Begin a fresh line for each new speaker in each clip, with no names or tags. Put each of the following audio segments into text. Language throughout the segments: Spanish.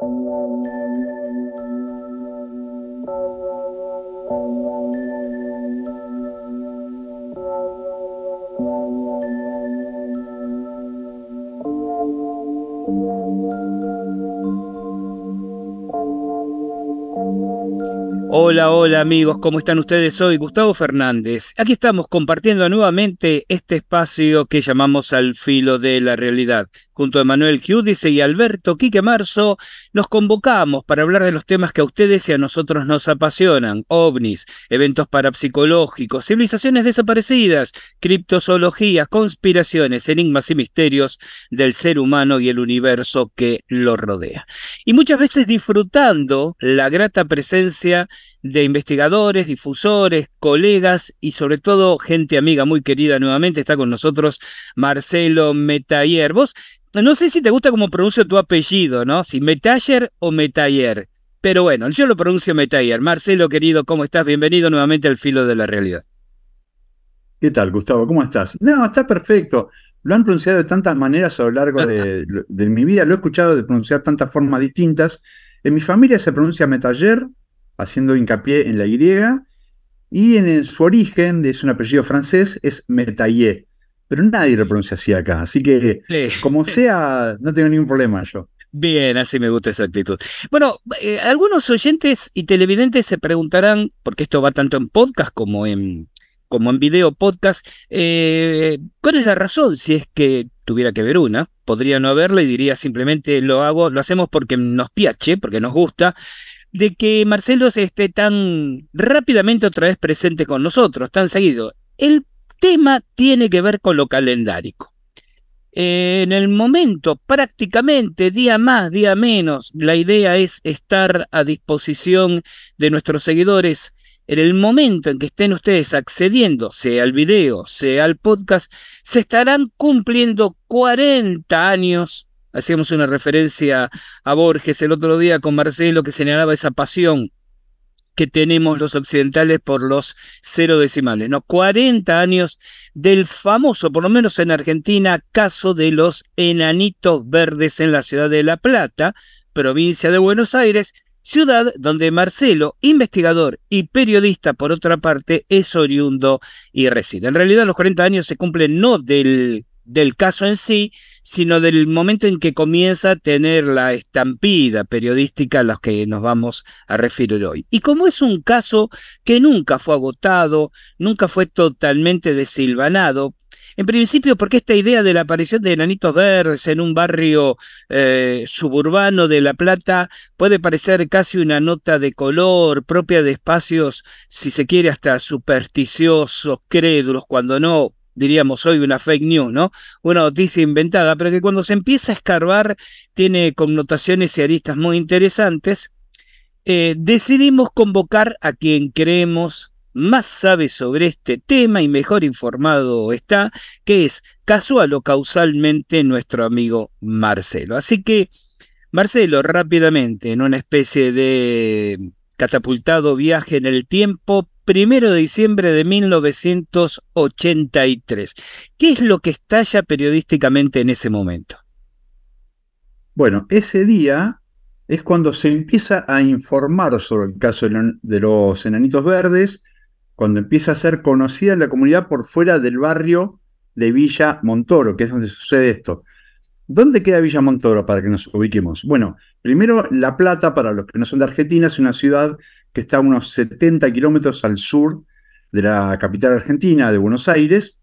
Thank you. Hola, hola amigos, ¿cómo están ustedes hoy? Gustavo Fernández. Aquí estamos compartiendo nuevamente este espacio que llamamos Al Filo de la Realidad. Junto a Manuel Chiudice y Alberto Quique Marzo, nos convocamos para hablar de los temas que a ustedes y a nosotros nos apasionan. OVNIs, eventos parapsicológicos, civilizaciones desaparecidas, criptozoología, conspiraciones, enigmas y misterios del ser humano y el universo que lo rodea. Y muchas veces disfrutando la grata presencia de investigadores, difusores, colegas y sobre todo gente amiga muy querida nuevamente. Está con nosotros Marcelo Metayer. Vos, no sé si te gusta cómo pronuncio tu apellido, ¿no? Si Metayer o Metayer. Pero bueno, yo lo pronuncio Metayer. Marcelo,
querido, ¿cómo estás? Bienvenido nuevamente al filo de la realidad. ¿Qué tal, Gustavo? ¿Cómo estás? No, está perfecto. Lo han pronunciado de tantas maneras a lo largo de, mi vida. Lo he escuchado de pronunciar tantas formas distintas. En mi familia se pronuncia Metayer, haciendo hincapié en la Y, y en, su origen, es un apellido francés, es Metaillé, pero nadie lo pronuncia así acá, así que como sea, no tengo ningún problema yo.
Bien, así me gusta esa actitud. Bueno, eh, algunos oyentes y televidentes se preguntarán, porque esto va tanto en podcast como en, como en video podcast, eh, ¿cuál es la razón? Si es que tuviera que ver una, podría no haberla y diría simplemente lo hago, lo hacemos porque nos piache, porque nos gusta, de que Marcelo se esté tan rápidamente otra vez presente con nosotros, tan seguido. El tema tiene que ver con lo calendárico. Eh, en el momento, prácticamente día más, día menos, la idea es estar a disposición de nuestros seguidores. En el momento en que estén ustedes accediendo, sea al video, sea al podcast, se estarán cumpliendo 40 años Hacíamos una referencia a Borges el otro día con Marcelo que señalaba esa pasión que tenemos los occidentales por los cero decimales, ¿no? 40 años del famoso, por lo menos en Argentina, caso de los enanitos verdes en la ciudad de La Plata, provincia de Buenos Aires, ciudad donde Marcelo, investigador y periodista, por otra parte, es oriundo y reside. En realidad, los 40 años se cumplen no del, del caso en sí, sino del momento en que comienza a tener la estampida periodística a la que nos vamos a referir hoy. Y como es un caso que nunca fue agotado, nunca fue totalmente desilvanado, en principio, porque esta idea de la aparición de enanitos verdes en un barrio eh, suburbano de La Plata puede parecer casi una nota de color propia de espacios, si se quiere, hasta supersticiosos, crédulos, cuando no diríamos hoy, una fake news, ¿no? Una noticia inventada, pero que cuando se empieza a escarbar tiene connotaciones y aristas muy interesantes. Eh, decidimos convocar a quien creemos más sabe sobre este tema y mejor informado está, que es casual o causalmente nuestro amigo Marcelo. Así que, Marcelo, rápidamente, en una especie de catapultado viaje en el tiempo, 1 de diciembre de 1983.
¿Qué es lo que estalla periodísticamente en ese momento? Bueno, ese día es cuando se empieza a informar sobre el caso de los enanitos verdes, cuando empieza a ser conocida en la comunidad por fuera del barrio de Villa Montoro, que es donde sucede esto. ¿Dónde queda Villa Montoro para que nos ubiquemos? Bueno, primero La Plata, para los que no son de Argentina, es una ciudad que está a unos 70 kilómetros al sur de la capital argentina, de Buenos Aires,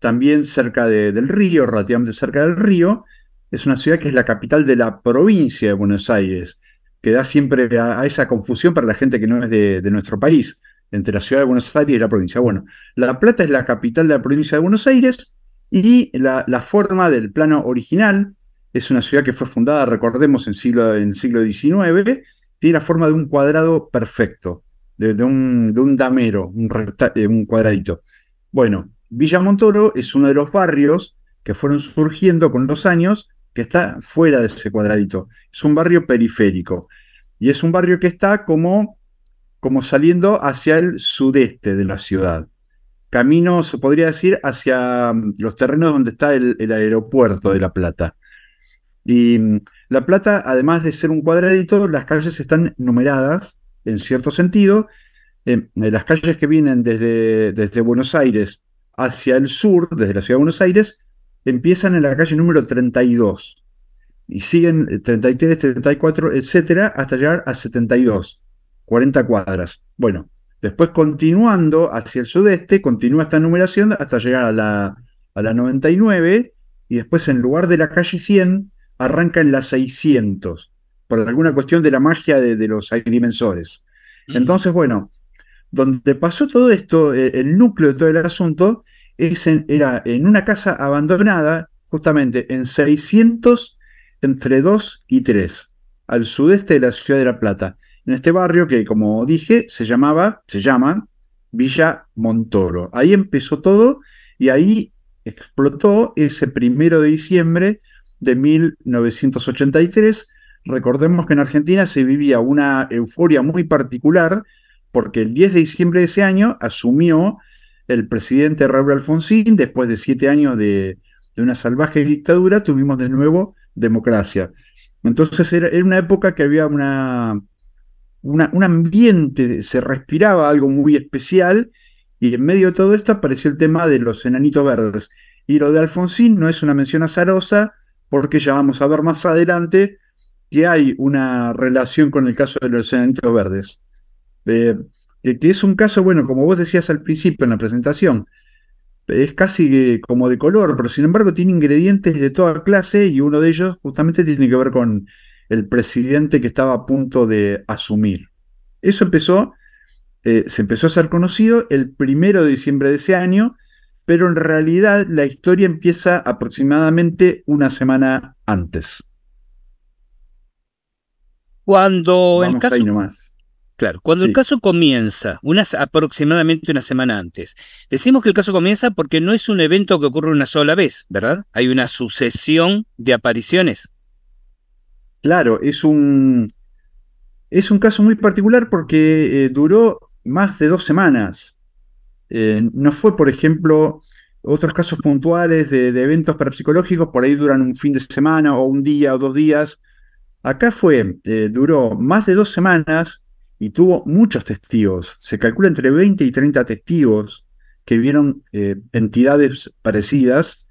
también cerca del río, relativamente cerca del río. Es una ciudad que es la capital de la provincia de Buenos Aires, que da siempre a, esa confusión para la gente que no es de, nuestro país, entre la ciudad de Buenos Aires y la provincia. Bueno, La Plata es la capital de la provincia de Buenos Aires y la, forma del plano original es una ciudad que fue fundada, recordemos, en, en el siglo XIX tiene la forma de un cuadrado perfecto, de, un, damero, un, eh, un cuadradito. Bueno, Villa Montoro es uno de los barrios que fueron surgiendo con los años que está fuera de ese cuadradito. Es un barrio periférico y es un barrio que está como, como saliendo hacia el sudeste de la ciudad. Camino, se podría decir, hacia mm, los terrenos donde está el, el aeropuerto de La Plata. Y mm, la Plata, además de ser un cuadradito, las calles están numeradas, en cierto sentido. Eh, eh, las calles que vienen desde, Buenos Aires hacia el sur, desde la ciudad de Buenos Aires, empiezan en la calle número 32 y siguen 33, eh, 34, etcétera, hasta llegar a 72, 40 cuadras. Bueno, después continuando hacia el sudeste, continúa esta numeración hasta llegar a la, a la 99 y después en lugar de la calle 100 arranca en las 600, por alguna cuestión de la magia de, los agrimensores. Mm. Entonces, bueno, donde pasó todo esto, eh, el, núcleo de todo el asunto, era en una casa abandonada, justamente en 600, entre 2 y 3, al sudeste de la ciudad de La Plata, en este barrio que, como dije, se llamaba, se llama Villa Montoro. Ahí empezó todo y ahí explotó ese primero de diciembre de 1983. Recordemos que en Argentina se vivía una euforia muy particular porque el 10 de diciembre de ese año asumió el presidente Raúl Alfonsín, después de siete años de, una salvaje dictadura, tuvimos de nuevo democracia. Entonces era, una época que había una, una, un ambiente, se respiraba algo muy especial y en medio de todo esto apareció el tema de los enanitos verdes. Y lo de Alfonsín no es una mención azarosa, porque ya vamos a ver más adelante que hay una relación con el caso de los centros verdes. Eh, que, es un caso, bueno, como vos decías al principio en la presentación, es casi como de color, pero sin embargo tiene ingredientes de toda clase y uno de ellos justamente tiene que ver con el presidente que estaba a punto de asumir. Eso empezó, eh, se empezó a ser conocido el primero de diciembre de ese año pero en realidad la historia empieza aproximadamente una semana antes. Cuando el caso... Claro, cuando el caso comienza,
unas, aproximadamente una semana antes, decimos que el caso comienza porque no es un evento que ocurre una sola vez, ¿verdad? Hay una sucesión de apariciones.
Claro, es un, es un caso muy particular porque eh, duró más de dos semanas. Eh, no fue, por ejemplo, otros casos puntuales de, eventos parapsicológicos, por ahí duran un fin de semana o un día o dos días. Acá fue, eh, duró más de dos semanas y tuvo muchos testigos. Se calcula entre 20 y 30 testigos que vieron eh, entidades parecidas,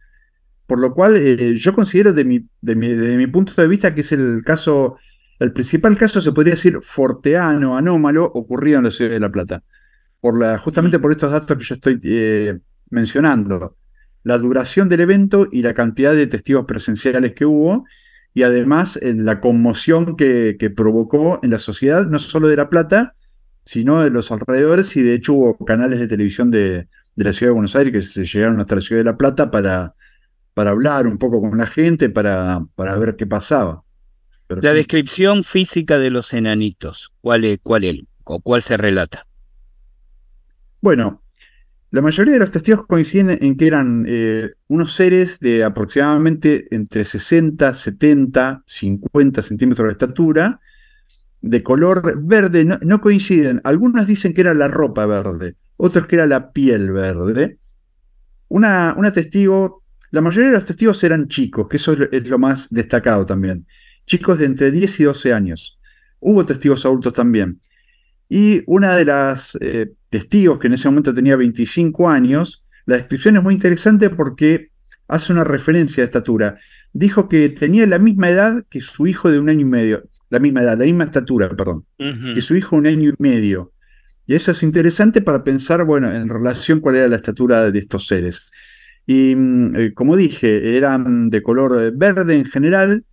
por lo cual yo considero de mi, mi punto de vista que es el caso, el principal caso se podría decir forteano, anómalo, ocurrido en la ciudad de La Plata justamente por estos datos que yo estoy eh, mencionando, la duración del evento y la cantidad de testigos presenciales que hubo, y además eh, la conmoción que, provocó en la sociedad, no solo de La Plata, sino de los alrededores, y de hecho hubo canales de televisión de, la Ciudad de Buenos Aires que se llegaron hasta la Ciudad de La Plata para, hablar un poco con la gente, para, ver qué pasaba. la
descripción física de los enanitos, ¿cuál, es, cuál, es, o ¿cuál se relata?
Bueno, la mayoría de los testigos coinciden en que eran eh, unos seres de aproximadamente entre 60, 70, 50 centímetros de estatura, de color verde, no, coinciden. Algunos dicen que era la ropa verde, otros que era la piel verde. Una, testigo, la mayoría de los testigos eran chicos, que eso es lo más destacado también. Chicos de entre 10 y 12 años. Hubo testigos adultos también. Y una de las eh, testigos, que en ese momento tenía 25 años, la descripción es muy interesante porque hace una referencia a estatura. Dijo que tenía la misma edad que su hijo de un año y medio, la misma edad, la misma estatura, perdón, que su hijo un año y medio. Y eso es interesante para pensar, bueno, en relación cuál era la estatura de estos seres. Y mm, eh, como dije, eran de color verde en general.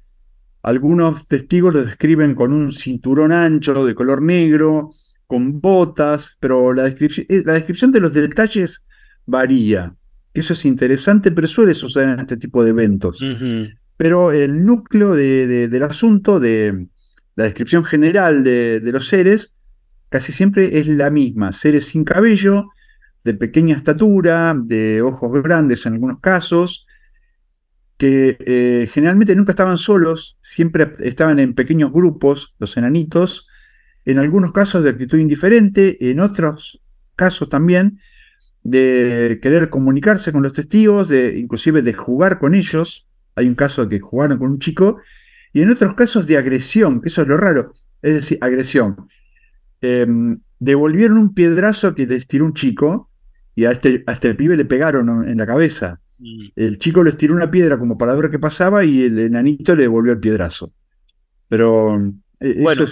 Algunos testigos lo describen con un cinturón ancho de color negro, con botas, pero la, descripción, eh, la descripción de los detalles varía. que Eso es interesante, pero suele suceder en este tipo de eventos. Pero el núcleo del asunto, de la descripción general de, los seres, casi siempre es la misma. Seres sin cabello, de pequeña estatura, de ojos grandes en algunos casos, que eh, generalmente nunca estaban solos, siempre estaban en pequeños grupos, los enanitos, en algunos casos de actitud indiferente, en otros casos también de querer comunicarse con los testigos, de inclusive de jugar con ellos. Hay un caso de que jugaron con un chico, y en otros casos de agresión, que eso es lo raro, es decir, agresión. Em, devolvieron un piedrazo que les tiró un chico, y a este, este pibe le pegaron en la cabeza. Mm. El chico les tiró una piedra como para ver qué pasaba, y el enanito le devolvió el piedrazo. Pero e-, bueno,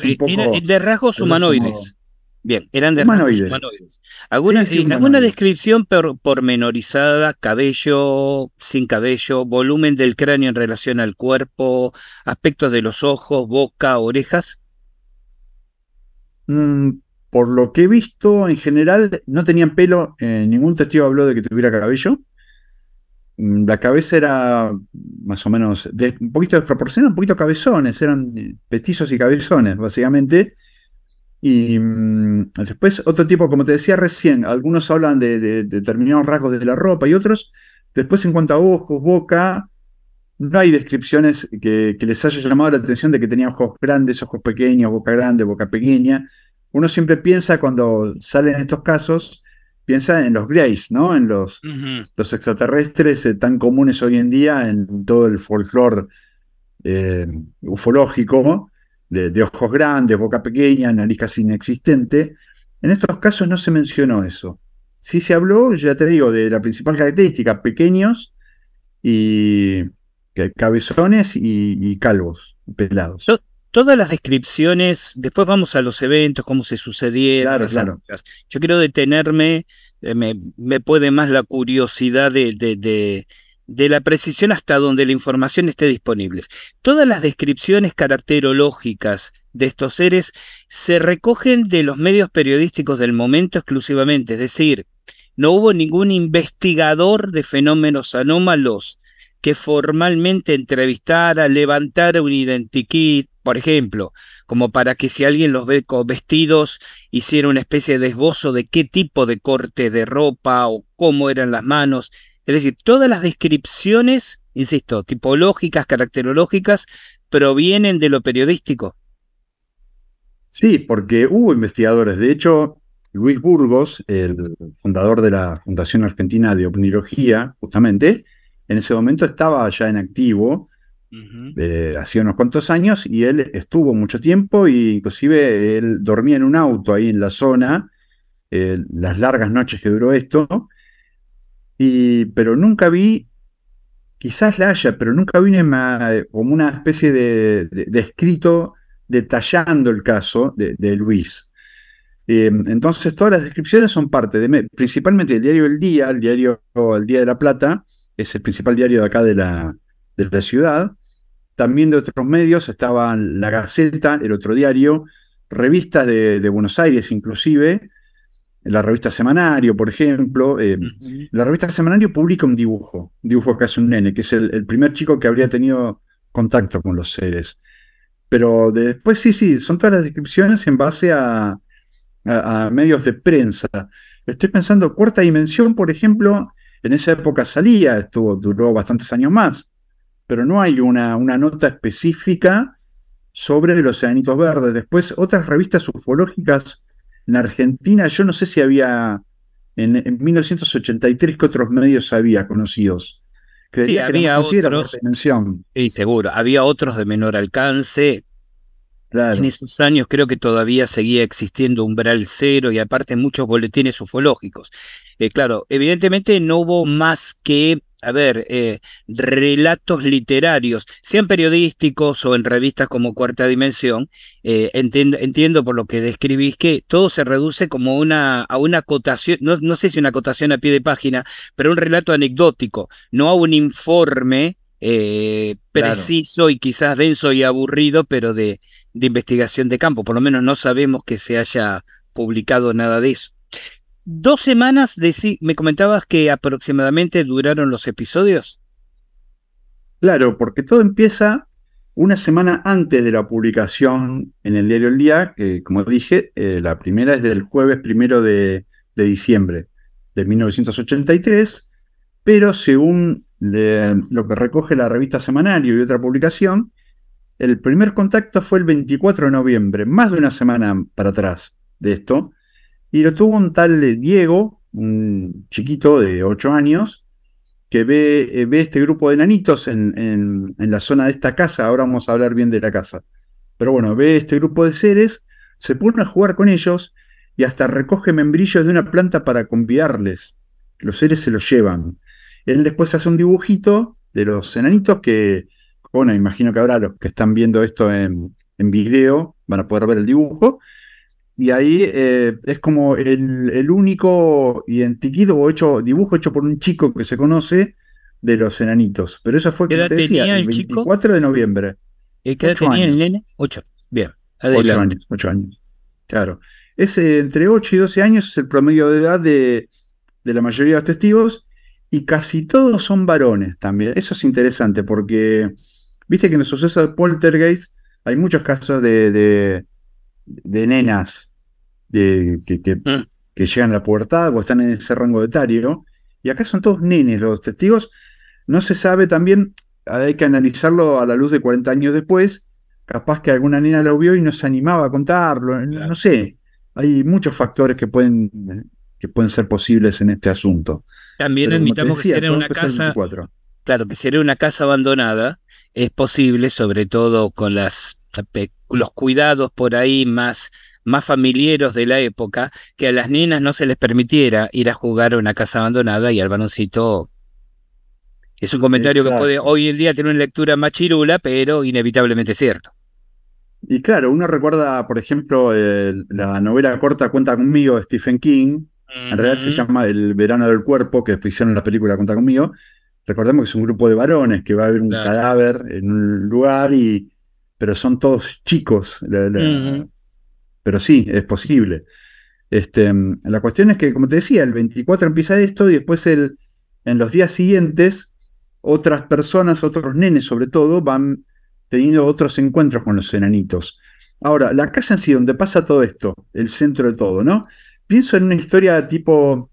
de rasgos humanoides. Bien, eran de rasgos
humanoides. Alguna, descripción pormenorizada, cabello, sin cabello, volumen del cráneo en relación al cuerpo, aspectos de los ojos, boca, orejas.
Mm, por lo que he visto, en general, no tenían pelo. Eh, ningún testigo habló de que tuviera cabello. Mm, la cabeza era más o menos de, un poquito desproporcionada, un poquito cabezones, eran eh, petizos y cabezones, básicamente. Y mm, después, otro tipo, como te decía recién, algunos hablan de, determinados rasgos de la ropa y otros. Después, en cuanto a ojos, boca, no hay descripciones que, que les haya llamado la atención de que tenían ojos grandes, ojos pequeños, boca grande, boca pequeña. Uno siempre piensa cuando salen estos casos piensa en los Greys, ¿no? En los, los extraterrestres eh, tan comunes hoy en día en todo el folclore eh, ufológico, de, ojos grandes, boca pequeña, nariz casi inexistente. En estos casos no se mencionó eso. Sí se habló, ya te digo, de la principal característica, pequeños y cabezones y, calvos, pelados
todas las descripciones, después vamos a los eventos, cómo se sucedieron. Yo quiero detenerme, eh, me, puede más la curiosidad de, de, de, la precisión hasta donde la información esté disponible. Todas las descripciones caracterológicas de estos seres se recogen de los medios periodísticos del momento exclusivamente, es decir, no hubo ningún investigador de fenómenos anómalos que formalmente entrevistara, levantara un identikit, por ejemplo, como para que si alguien los ve vestidos, hiciera una especie de esbozo de qué tipo de corte de ropa o cómo eran las manos. Es decir, todas las descripciones, insisto, tipológicas, caracterológicas, provienen de lo
periodístico. Sí, porque hubo investigadores. De hecho, Luis Burgos, el fundador de la Fundación Argentina de Opniología, justamente, en ese momento estaba ya en activo, eh, hacía unos cuantos años, y él estuvo mucho tiempo, y inclusive él dormía en un auto ahí en la zona, eh, las largas noches que duró esto, y, pero nunca vi, quizás la haya, pero nunca vi una, eh, como una especie de, escrito detallando el caso de, Luis. entonces todas las descripciones son parte de, principalmente el diario El Día, el diario El Día de la Plata, es el principal diario de acá de la, de la ciudad. También de otros medios estaban La Gaceta, el otro diario, revistas de, Buenos Aires inclusive, la revista Semanario, por ejemplo. Eh, la revista Semanario publica un dibujo, un dibujo que hace un nene, que es el, primer chico que habría tenido contacto con los seres. Pero después sí, sí, son todas las descripciones en base a medios de prensa. Estoy pensando, Cuarta Dimensión, por ejemplo, en esa época salía, estuvo duró bastantes años más, pero no hay una, una nota específica sobre los Oceanitos verdes. Después, otras revistas ufológicas en Argentina, yo no sé si había en, 1983 que otros medios había conocidos. sí, había otros.
seguro. Había otros de menor alcance. En esos años creo que todavía seguía existiendo umbral cero y aparte muchos boletines ufológicos. Eh, claro, evidentemente no hubo más que, a ver, eh, relatos literarios, sean periodísticos o en revistas como Cuarta Dimensión, eh, entiendo, por lo que describís que todo se reduce como una, a una acotación, no, sé si una acotación a pie de página, pero un relato anecdótico, no a un informe preciso y quizás denso y aburrido, pero de, investigación de campo. Por lo menos no sabemos que se haya publicado nada de eso. Dos semanas, de, me comentabas que aproximadamente duraron los episodios.
Claro, porque todo empieza una semana antes de la publicación en el diario El Día, que como dije, eh, la primera es del jueves primero de, diciembre de 1983, pero según eh, lo que recoge la revista Semanario y otra publicación, el primer contacto fue el 24 de noviembre, más de una semana para atrás de esto, y lo tuvo un tal eh, Diego, un chiquito de 8 años, que ve, eh, ve este grupo de enanitos en, la zona de esta casa. Ahora vamos a hablar bien de la casa. Pero bueno, ve este grupo de seres, se pone a jugar con ellos y hasta recoge membrillos de una planta para convidarles. Los seres se los llevan. Él después hace un dibujito de los enanitos que, bueno, imagino que ahora los que están viendo esto en, en video van a poder ver el dibujo. Y ahí eh, es como el, único Identificado o hecho, dibujo hecho por un chico que se conoce de los enanitos. Pero eso fue que decía, tenía el, 24 de noviembre. Eh, ¿Qué edad tenía el nene? 8. Bien. 8 años, 8 años. Claro. Es eh, entre 8 y 12 años es el promedio de edad de, la mayoría de los testigos y casi todos son varones también. Eso es interesante porque, viste que en el suceso de Poltergeist hay muchos casos de de nenas de, que, mm. que, llegan a la pubertad o están en ese rango de etario. Y acá son todos nenes los testigos. No se sabe también, hay que analizarlo a la luz de 40 años después. Capaz que alguna nena lo vio y no se animaba a contarlo. No sé. Hay muchos factores que pueden, que pueden ser posibles en este asunto. También admitamos que si era una casa.
Claro, que si era una casa abandonada, es posible, sobre todo con las los cuidados por ahí más, más familiares de la época, que a las nenas no se les permitiera ir a jugar a una casa abandonada y al baloncito.
Es un comentario que puede
hoy en día tener una lectura más chirula, pero inevitablemente cierto.
Y claro, uno recuerda, por ejemplo, la novela corta Cuenta conmigo de Stephen King. En realidad se llama El verano del cuerpo, que hicieron la película Cuenta conmigo. Recordemos que es un grupo de varones que va a haber un cadáver en un lugar y pero son todos chicos. Pero sí, es posible. Este, la cuestión es que, como te decía, el 24 empieza esto y después el, en los días siguientes otras personas, otros nenes sobre todo, van teniendo otros encuentros con los enanitos. Ahora, la casa en sí, donde pasa todo esto, el centro de todo, ¿no? Pienso en una historia tipo,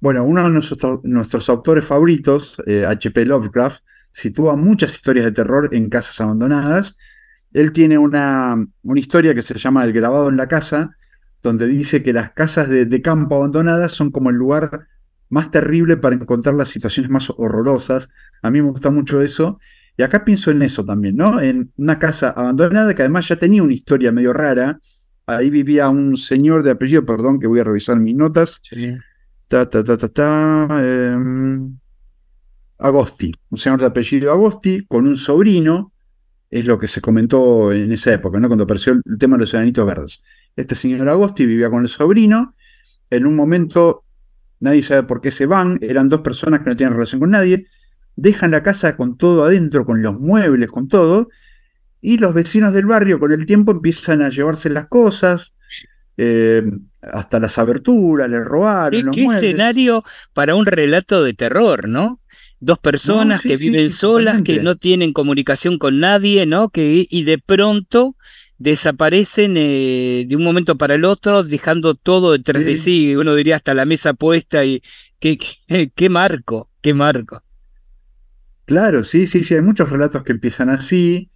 bueno, uno de nuestros, nuestros autores favoritos, H.P. Eh, Lovecraft, sitúa muchas historias de terror en casas abandonadas él tiene una, una historia que se llama El grabado en la casa, donde dice que las casas de, campo abandonadas son como el lugar más terrible para encontrar las situaciones más horrorosas. A mí me gusta mucho eso. Y acá pienso en eso también, ¿no? En una casa abandonada que además ya tenía una historia medio rara. Ahí vivía un señor de apellido, perdón, que voy a revisar mis notas. Sí. Ta, ta, ta, ta, ta. Em, Agosti, un señor de apellido Agosti, con un sobrino es lo que se comentó en esa época, ¿no? cuando apareció el tema de los ciudadanitos verdes. Este señor Agosti vivía con el sobrino, en un momento nadie sabe por qué se van, eran dos personas que no tienen relación con nadie, dejan la casa con todo adentro, con los muebles, con todo, y los vecinos del barrio con el tiempo empiezan a llevarse las cosas, eh, hasta las aberturas, le robaron. ¿Qué, qué escenario
para un relato de terror, no? dos personas que viven solas, que no tienen comunicación con nadie, ¿no? Que, y de pronto desaparecen eh, de un momento para el otro, dejando todo detrás de sí, uno diría hasta la mesa puesta y qué, qué marco, qué marco.
Claro, sí, sí, sí, hay muchos relatos que empiezan así,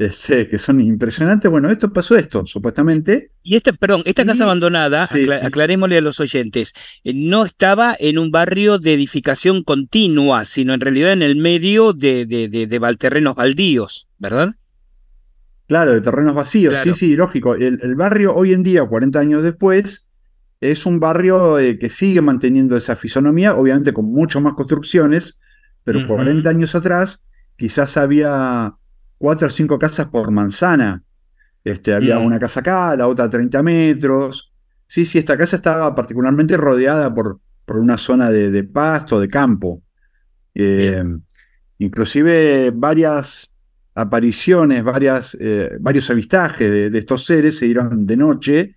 Sí, este, que son impresionantes. Bueno, esto pasó esto, supuestamente. Y esta, perdón, esta casa
abandonada,
aclarémosle a los
oyentes, eh, no estaba en un barrio de edificación continua, sino en realidad en el medio de, de, de, terrenos baldíos,
¿verdad? Claro, de terrenos vacíos, sí, sí, lógico. El, barrio hoy en día, 40 años después, es un barrio eh, que sigue manteniendo esa fisonomía, obviamente con muchas más construcciones, pero 40 años atrás quizás había cuatro o cinco casas por manzana. Este, había mm. una casa acá, la otra a 30 metros. Sí, sí, esta casa estaba particularmente rodeada por, por una zona de, pasto, de campo. Eh, inclusive varias apariciones, varias, eh, varios avistajes de, estos seres se dieron de noche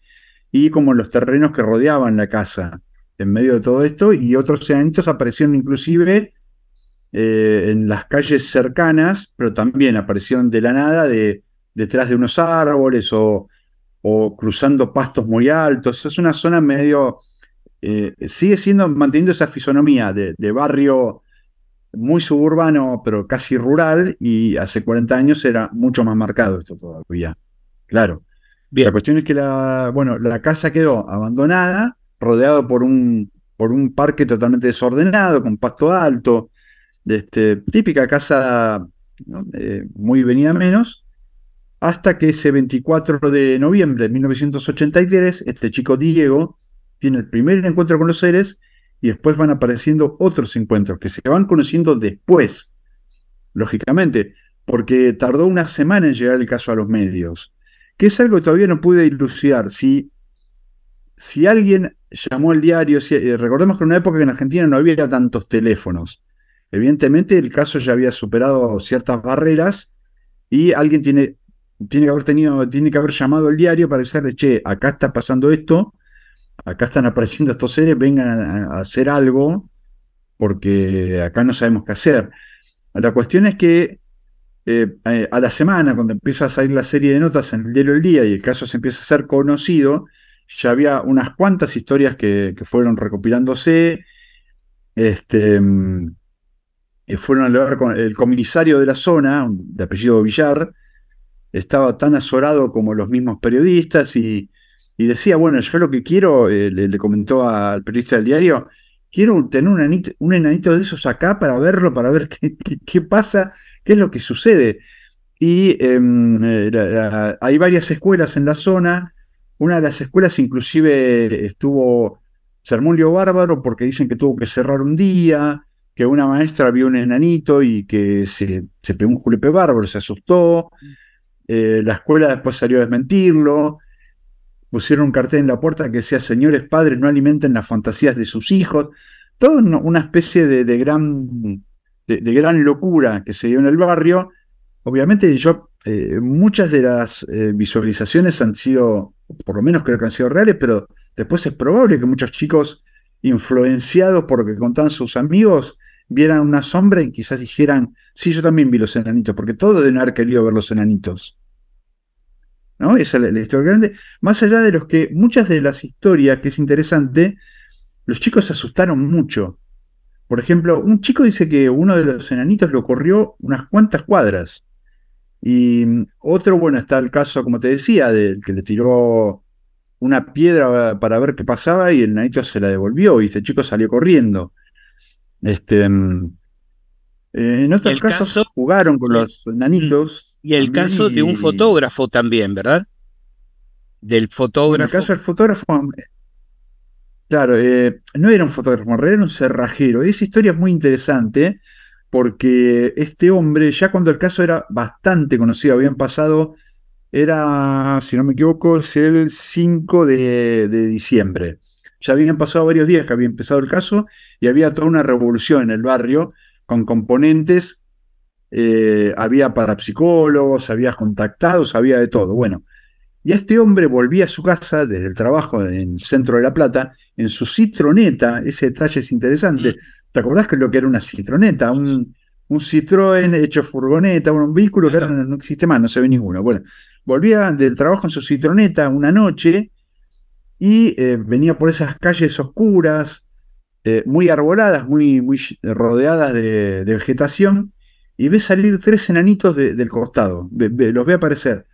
y como los terrenos que rodeaban la casa. En medio de todo esto, y otros seanitos aparecieron inclusive eh, en las calles cercanas, pero también aparecieron de la nada, detrás de unos árboles o, cruzando pastos muy altos. Es una zona medio... Eh, sigue siendo manteniendo esa fisonomía de, barrio muy suburbano, pero casi rural, y hace 40 años era mucho más marcado esto todavía. Claro. La cuestión es que la, casa quedó abandonada, rodeado por un, por un parque totalmente desordenado, con pasto alto, de este, típica casa eh, muy venida menos, hasta que ese 24 de noviembre de 1983, este chico Diego tiene el primer encuentro con los seres y después van apareciendo otros encuentros que se van conociendo después, lógicamente, porque tardó una semana en llegar el caso a los medios, que es algo que todavía no pude ilustrar Si, si alguien llamó al diario, eh, recordemos que en una época en Argentina no había tantos teléfonos, Evidentemente el caso ya había superado ciertas barreras y alguien tiene, tiene que haber tenido, tiene que haber llamado al diario para decirle, che, acá está pasando esto, acá están apareciendo estos seres, vengan a, hacer algo, porque acá no sabemos qué hacer. La cuestión es que eh, eh, a la semana, cuando empieza a salir la serie de notas en el diario El Día y el caso se empieza a ser conocido, ya había unas cuantas historias que, que fueron recopilándose. Este, mm, eh, fueron a hablar con el comisario de la zona, de apellido Villar, estaba tan azorado como los mismos periodistas y, decía, bueno, yo lo que quiero, eh, le, comentó al periodista del diario, quiero tener un, enanito de esos acá para verlo, para ver qué, pasa, qué es lo que sucede. Y em, hay varias escuelas en la zona, una de las escuelas inclusive estuvo Sermulio Bárbaro porque dicen que tuvo que cerrar un día, que una maestra vio un enanito y que se, se pegó un julepe bárbaro, se asustó. Eh, la escuela después salió a desmentirlo. Pusieron un cartel en la puerta que decía, señores padres, no alimenten las fantasías de sus hijos. Todo una especie de, gran, de, gran locura que se dio en el barrio. Obviamente yo, eh, muchas de las eh, visualizaciones han sido, por lo menos creo que han sido reales, pero después es probable que muchos chicos influenciados por lo que contaban sus amigos, vieran una sombra y quizás dijeran, sí, yo también vi los enanitos, porque todo deben haber querido ver los enanitos. ¿No? Esa es la, historia grande. Más allá de los que muchas de las historias, que es interesante, los chicos se asustaron mucho. Por ejemplo, un chico dice que uno de los enanitos lo corrió unas cuantas cuadras. Y mm, otro, bueno, está el caso, como te decía, del que le tiró una piedra para ver qué pasaba y el nanito se la devolvió y ese chico salió corriendo. Este, mm, en otros casos jugaron con los nanitos. Y el caso de un fotógrafo también, ¿verdad? Del fotógrafo. el caso del fotógrafo, claro, eh, no era un fotógrafo, era un cerrajero. esa historia es muy interesante porque este hombre, ya cuando el caso era bastante conocido, habían pasado era, si no me equivoco, es el 5 de, diciembre. Ya habían pasado varios días que había empezado el caso y había toda una revolución en el barrio con componentes eh, había parapsicólogos, había contactados, había de todo. Bueno, y este hombre volvía a su casa desde el trabajo en Centro de la Plata en su citroneta, ese detalle es interesante. Mm. ¿Te acordás que lo que era una citroneta? Un, un Citroën hecho furgoneta, un vehículo que no existe más, no se ve ninguno. Bueno, Volvía del trabajo en su citroneta una noche y eh, venía por esas calles oscuras, eh, muy arboladas, muy, rodeadas de, vegetación, y ve salir tres enanitos del costado, los ve aparecer.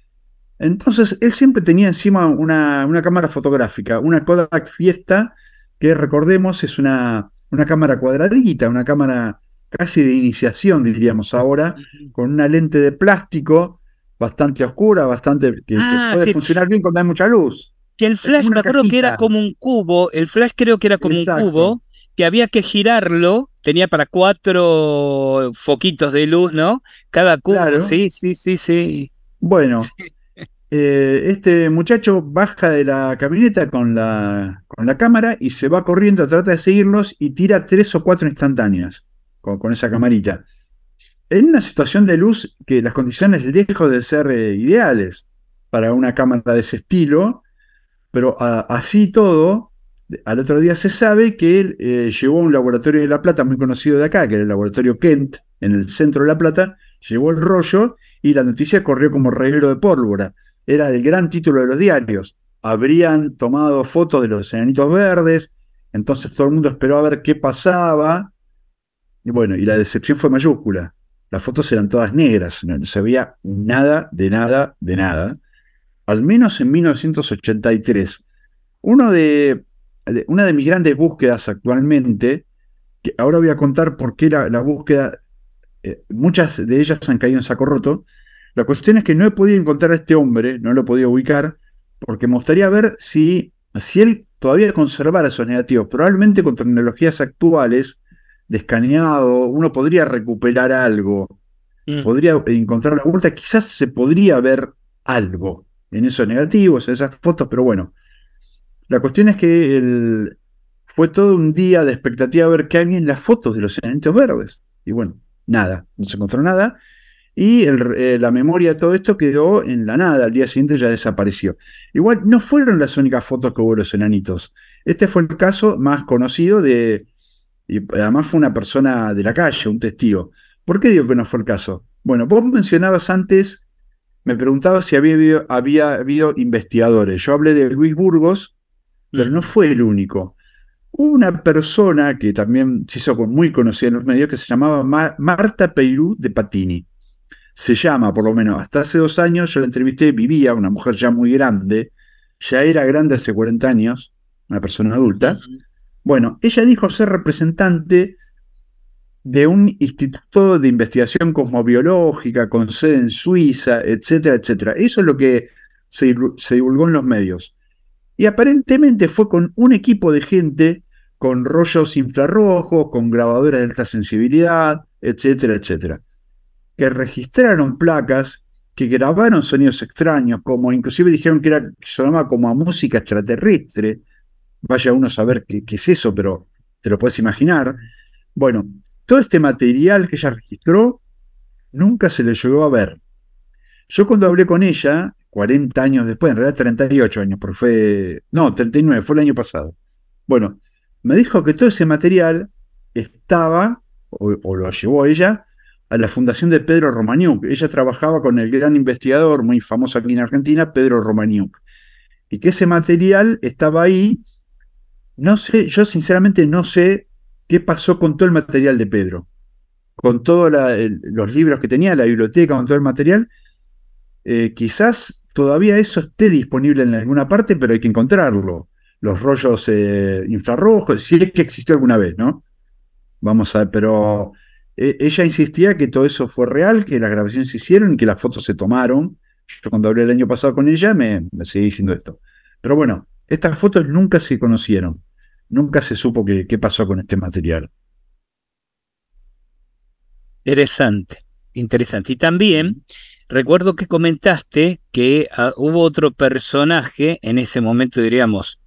Entonces, él siempre tenía encima una, cámara fotográfica, una Kodak Fiesta, que recordemos es una, una cámara cuadradita, una cámara casi de iniciación, diríamos ahora, con una lente de plástico bastante oscura, bastante que, ah, puede funcionar bien cuando hay mucha luz. Que el flash, me acuerdo que era como un
cubo, el flash creo que era como un cubo, que había que girarlo, tenía para cuatro foquitos de luz, ¿no? Cada cubo, sí, sí, sí, sí.
Bueno, eh, este muchacho baja de la camioneta con la, con la cámara y se va corriendo, trata de seguirlos y tira tres o cuatro instantáneas con, con esa camarita en una situación de luz que las condiciones lejos de ser eh, ideales para una cámara de ese estilo, pero ah, así todo, al otro día se sabe que él eh, llegó a un laboratorio de La Plata muy conocido de acá, que era el laboratorio Kent, en el centro de La Plata, llevó el rollo y la noticia corrió como reguero de pólvora. Era el gran título de los diarios. Habrían tomado fotos de los enanitos verdes, entonces todo el mundo esperó a ver qué pasaba. Y bueno, y la decepción fue mayúscula las fotos eran todas negras, no se veía nada, de nada, de nada. Al menos en 1983. una de mis grandes búsquedas actualmente, que ahora voy a contar por qué la, búsqueda, eh, muchas de ellas han caído en saco roto. La cuestión es que no he podido encontrar a este hombre, no lo he podido ubicar, porque me gustaría ver si, si él todavía conservara esos negativos. Probablemente con tecnologías actuales descaneado, uno podría recuperar algo, mm. podría encontrar la vuelta, quizás se podría ver algo en esos negativos, en esas fotos, pero bueno. La cuestión es que fue todo un día de expectativa ver que alguien en las fotos de los enanitos verdes. Y bueno, nada, no se encontró nada. Y eh, la memoria de todo esto quedó en la nada, al día siguiente ya desapareció. Igual no fueron las únicas fotos que hubo de los enanitos. Este fue el caso más conocido de y además fue una persona de la calle, un testigo. ¿Por qué digo que no fue el caso? Bueno, vos mencionabas antes, me preguntabas si había habido, investigadores. Yo hablé de Luis Burgos, pero mm. no fue el único. Hubo una persona que también se hizo muy conocida en los medios que se llamaba Marta Peirú de Patini. Se llama, por lo menos, hasta hace dos años yo la entrevisté, vivía, una mujer ya muy grande, ya era grande hace 40 años, una persona adulta. Mm. Bueno, ella dijo ser representante de un instituto de investigación cosmobiológica con sede en Suiza, etcétera, etcétera. Eso es lo que se, divulgó en los medios. Y aparentemente fue con un equipo de gente con rollos infrarrojos, con grabadoras de alta sensibilidad, etcétera, etcétera, que registraron placas, que grabaron sonidos extraños, como inclusive dijeron que era, que sonaba como a música extraterrestre, vaya uno a saber qué, es eso, pero te lo puedes imaginar. Bueno, todo este material que ella registró nunca se le llegó a ver. Yo cuando hablé con ella, 40 años después, en realidad 38 años, porque fue, no, 39, fue el año pasado. Bueno, me dijo que todo ese material estaba, o, lo llevó ella, a la fundación de Pedro que Ella trabajaba con el gran investigador muy famoso aquí en Argentina, Pedro Romaniuk. Y que ese material estaba ahí no sé, yo sinceramente no sé qué pasó con todo el material de Pedro, con todos los libros que tenía, la biblioteca, con todo el material. Eh, quizás todavía eso esté disponible en alguna parte, pero hay que encontrarlo. Los rollos eh, infrarrojos, si es que existió alguna vez, ¿no? Vamos a ver, pero eh, ella insistía que todo eso fue real, que las grabaciones se hicieron, y que las fotos se tomaron. Yo cuando hablé el año pasado con ella me seguí diciendo esto. Pero bueno, estas fotos nunca se conocieron. Nunca se supo qué, pasó con este material.
Interesante, interesante. Y también recuerdo que comentaste que ah, hubo otro personaje en ese momento, diríamos,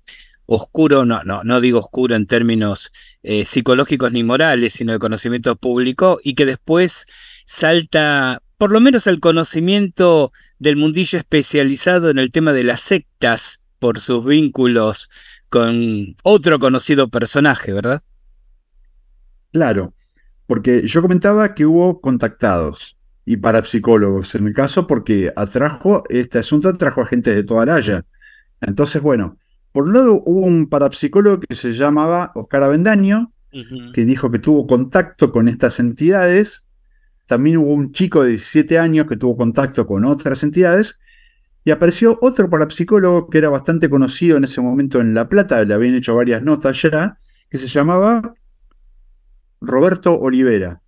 oscuro, no, no, no digo oscuro en términos eh, psicológicos ni morales, sino de conocimiento público, y que después salta por lo menos el conocimiento del mundillo especializado en el tema de las sectas por sus vínculos con otro conocido
personaje, ¿verdad? Claro, porque yo comentaba que hubo contactados y parapsicólogos en el caso porque atrajo, este asunto atrajo a gente de toda Araya. Entonces, bueno, por un lado hubo un parapsicólogo que se llamaba Oscar Avendaño, que dijo que tuvo contacto con estas entidades. También hubo un chico de 17 años que tuvo contacto con otras entidades y apareció otro parapsicólogo que era bastante conocido en ese momento en La Plata, le habían hecho varias notas ya, que se llamaba Roberto Olivera.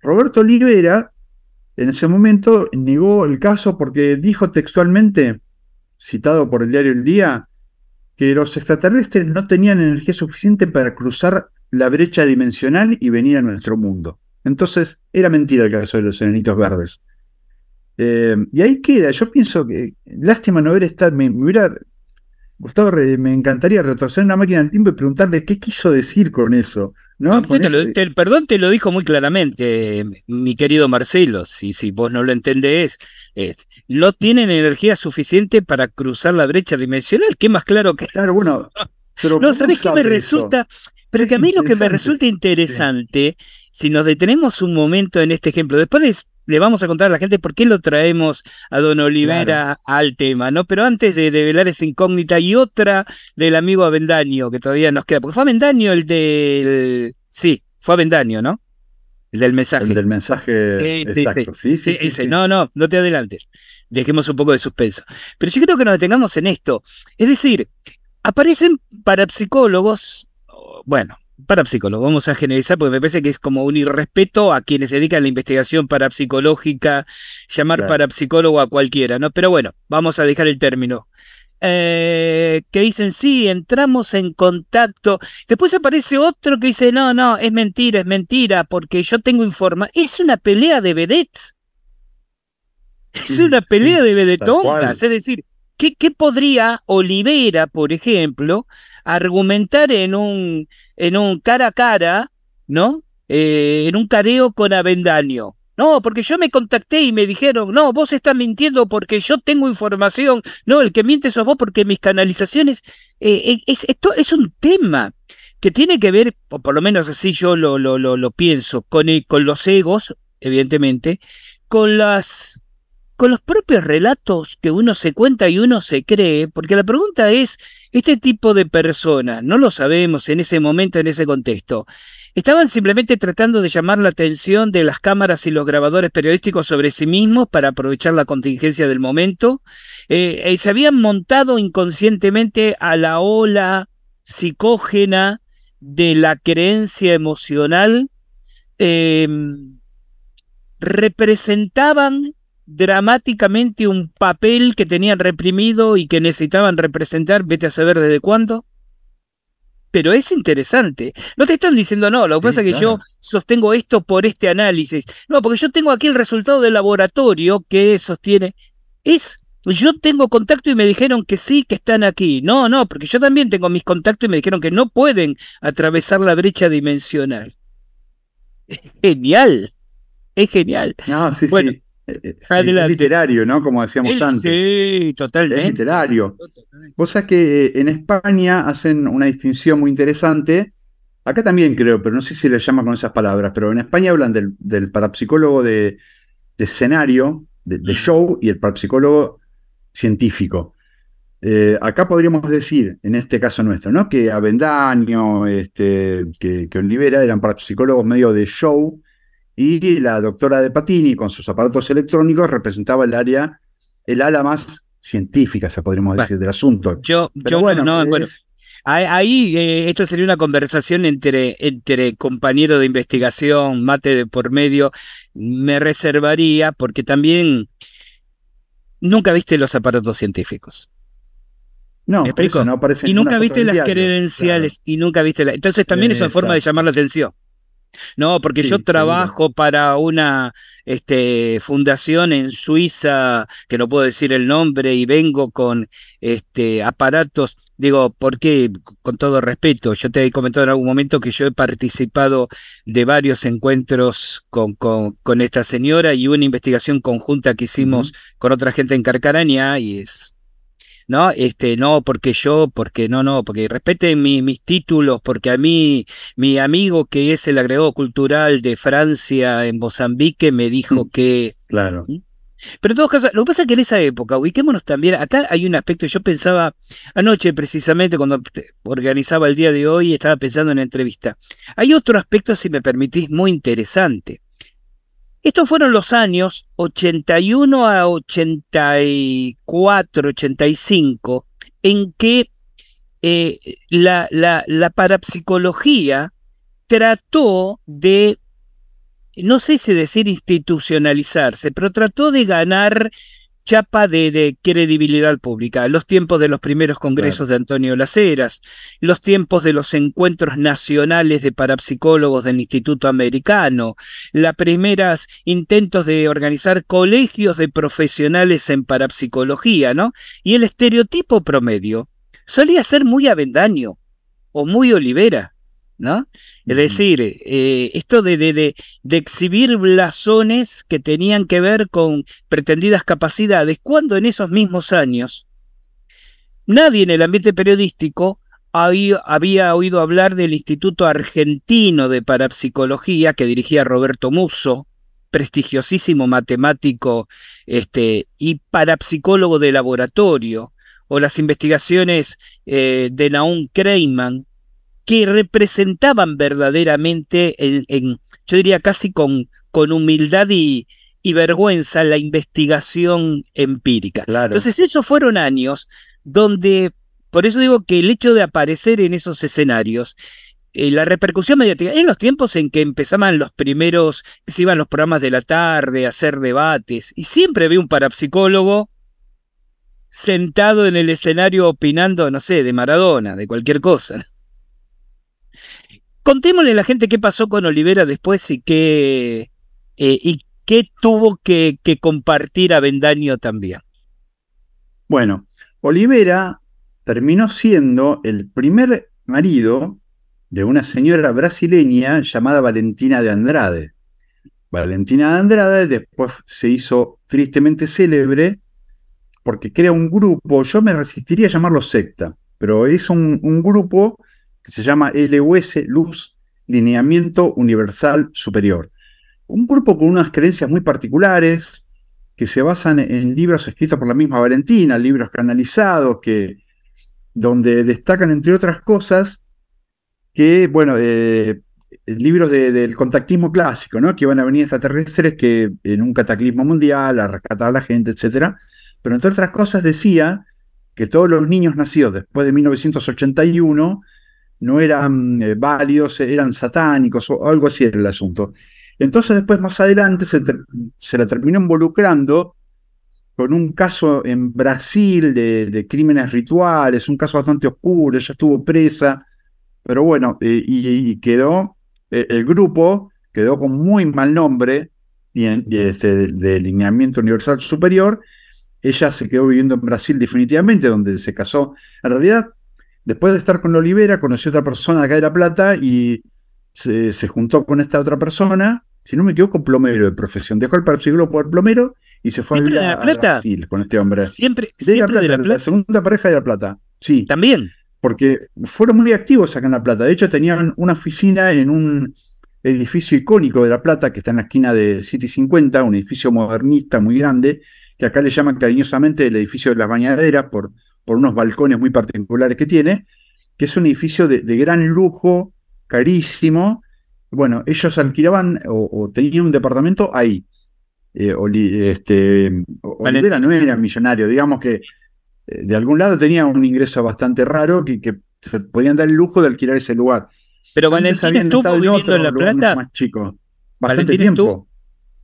Roberto Olivera en ese momento negó el caso porque dijo textualmente, citado por el diario El Día, que los extraterrestres no tenían energía suficiente para cruzar la brecha dimensional y venir a nuestro mundo. Entonces era mentira el caso de los enanitos verdes. Eh, y ahí queda, yo pienso que, lástima no haber estado, me, hubiera gustado, me encantaría retroceder una máquina del tiempo y preguntarle qué quiso decir con eso. ¿no? el
perdón te lo dijo muy claramente, mi querido Marcelo, si, si vos no lo entendés, es, no tienen energía suficiente para cruzar la brecha dimensional, qué más claro que... Claro, bueno, pero no, ¿sabés qué me resulta? Pero que a mí lo que me resulta interesante, si nos detenemos un momento en este ejemplo, después de le vamos a contar a la gente por qué lo traemos a Don Olivera al tema, ¿no? Pero antes de develar esa incógnita y otra del amigo Avendaño, que todavía nos queda, porque fue Avendaño el del... Sí, fue Avendaño, ¿no? El del mensaje. El del mensaje. exacto. Sí, sí, sí, No, no, no te adelantes. Dejemos un poco de suspenso. Pero yo creo que nos detengamos en esto. Es decir, aparecen para psicólogos, bueno, parapsicólogo, Vamos a generalizar porque me parece que es como un irrespeto a quienes se dedican a la investigación parapsicológica, llamar parapsicólogo a cualquiera, ¿no? Pero bueno, vamos a dejar el término. Eh, que dicen, sí, entramos en contacto. Después aparece otro que dice, no, no, es mentira, es mentira, porque yo tengo información. Es una pelea de vedettes. Es una pelea de vedetongas. Es decir, ¿qué, ¿qué podría Olivera, por ejemplo, argumentar en un, en un cara a cara, ¿no? Eh, en un careo con Avendaño. No, porque yo me contacté y me dijeron, no, vos estás mintiendo porque yo tengo información. No, el que miente sos vos porque mis canalizaciones. Eh, e, es, esto es un tema que tiene que ver, o por lo menos así yo lo, lo, lo, pienso, con, con los egos, evidentemente, con las con los propios relatos que uno se cuenta y uno se cree, porque la pregunta es, este tipo de personas, no lo sabemos en ese momento, en ese contexto, estaban simplemente tratando de llamar la atención de las cámaras y los grabadores periodísticos sobre sí mismos para aprovechar la contingencia del momento, y eh, eh, se habían montado inconscientemente a la ola psicógena de la creencia emocional, em, representaban dramáticamente un papel que tenían reprimido y que necesitaban representar, vete a saber desde cuándo. Pero es interesante. No te están diciendo no, lo que pasa es que yo sostengo esto por este análisis. No, porque yo tengo aquí el resultado del laboratorio que sostiene. Es yo tengo contacto y me dijeron que sí, que están aquí. No, no, porque yo también tengo mis contactos y me dijeron que no pueden atravesar la brecha dimensional. genial. Es genial.
bueno, eh, es literario, ¿no? Como decíamos antes. Sí, totalmente. literario. Vos sabés que eh, en España hacen una distinción muy interesante. Acá también creo, pero no sé si le llama con esas palabras, pero en España hablan del, parapsicólogo de, escenario, de, mm. show, y el parapsicólogo científico. Eh, acá podríamos decir, en este caso nuestro, ¿no? Que Avendaño, este, que, que Olivera eran parapsicólogos medio de show, y la doctora de Patini con sus aparatos electrónicos representaba el área, el ala más científica, se podríamos decir, del asunto.
Yo, yo bueno, no, bueno. Ahí eh, esto sería una conversación entre, entre compañero de investigación, mate de por medio, me reservaría porque también nunca viste los aparatos científicos. No, explico? y nunca viste las credenciales y nunca viste la... Entonces también es una forma de llamar la atención. No, porque yo trabajo para una este, fundación en Suiza, que no puedo decir el nombre, y vengo con este, aparatos. Digo, ¿por qué? con todo respeto, yo te he comentado en algún momento que yo he participado de varios encuentros con, esta señora y una investigación conjunta que hicimos con otra gente en Carcaraña, y es ¿no? Este, no, porque yo, porque no, no, porque respeten mis títulos, porque a mí, mi amigo que es el agregado cultural de Francia en Mozambique me dijo mm. que. Claro. ¿Mm? Pero en todos casos, lo que pasa es que en esa época, ubiquémonos también, acá hay un aspecto, yo pensaba anoche precisamente cuando organizaba el día de hoy, estaba pensando en la entrevista. Hay otro aspecto, si me permitís, muy interesante. Estos fueron los años 81 a 84, 85, en que eh, la parapsicología trató de, no sé si decir institucionalizarse, pero trató de ganar chapa de, credibilidad pública, los tiempos de los primeros congresos de Antonio Laceras, los tiempos de los encuentros nacionales de parapsicólogos del Instituto Americano, las primeras intentos de organizar colegios de profesionales en parapsicología, ¿no? Y el estereotipo promedio solía ser muy avendaño o muy olivera. Es decir, eh, esto de, exhibir blasones que tenían que ver con pretendidas capacidades, cuando en esos mismos años nadie en el ambiente periodístico había, oído hablar del Instituto Argentino de Parapsicología que dirigía Roberto Musso, prestigiosísimo matemático este, y parapsicólogo de laboratorio, o las investigaciones eh, de Naum Kreiman, que representaban verdaderamente, en, yo diría casi con, con humildad y, vergüenza, la investigación empírica. Entonces esos fueron años donde, por eso digo que el hecho de aparecer en esos escenarios eh, la repercusión mediática. En los tiempos en que empezaban los primeros, se iban los programas de la tarde a hacer debates, y siempre vi un parapsicólogo sentado en el escenario opinando, no sé, de Maradona, de cualquier cosa. Contémosle a la gente qué pasó con Olivera después y qué, eh, y qué tuvo que, compartir a también.
Bueno, Olivera terminó siendo el primer marido de una señora brasileña llamada Valentina de Andrade. Valentina de Andrade después se hizo tristemente célebre porque crea un grupo, yo me resistiría a llamarlo secta, pero es un grupo que se llama LUS, Luz Lineamiento Universal Superior. Un grupo con unas creencias muy particulares que se basan en libros escritos por la misma Valentina, libros canalizados, que, donde destacan, entre otras cosas, que, bueno, eh, libros del contactismo clásico, ¿no? Que van a venir extraterrestres que en un cataclismo mundial a rescatar a la gente, etc. Pero entre otras cosas decía que todos los niños nacidos después de 1981 no eran eh, válidos, eran satánicos o algo así era el asunto. Entonces después más adelante se, la terminó involucrando con un caso en Brasil de, crímenes rituales, un caso bastante oscuro, ella estuvo presa, pero bueno, eh, y, quedó, eh, el grupo quedó con muy mal nombre y este, de lineamiento universal superior, ella se quedó viviendo en Brasil definitivamente, donde se casó. En realidad, Después de estar con Olivera, conoció a otra persona acá de La Plata y se, juntó con esta otra persona, si no me equivoco, plomero de profesión. Dejó el parapsicólogo por plomero y se fue a, la Plata? con este hombre. Siempre, la de La Plata. La segunda pareja de La Plata, sí. También. Porque fueron muy activos acá en La Plata. De hecho, tenían una oficina en un edificio icónico de La Plata, que está en la esquina de City 50, un edificio modernista muy grande, que acá le llaman cariñosamente el edificio de las bañaderas por por unos balcones muy particulares que tiene, que es un edificio de, gran lujo, carísimo. Bueno, ellos alquilaban o, tenían un departamento ahí. Eh, este, Olivera no era millonario, digamos que eh, de algún lado tenía un ingreso bastante raro que, que se podían dar el lujo de alquilar ese lugar. Pero Valentín estuvo viviendo en La Plata. Más chico. Bastante tiempo.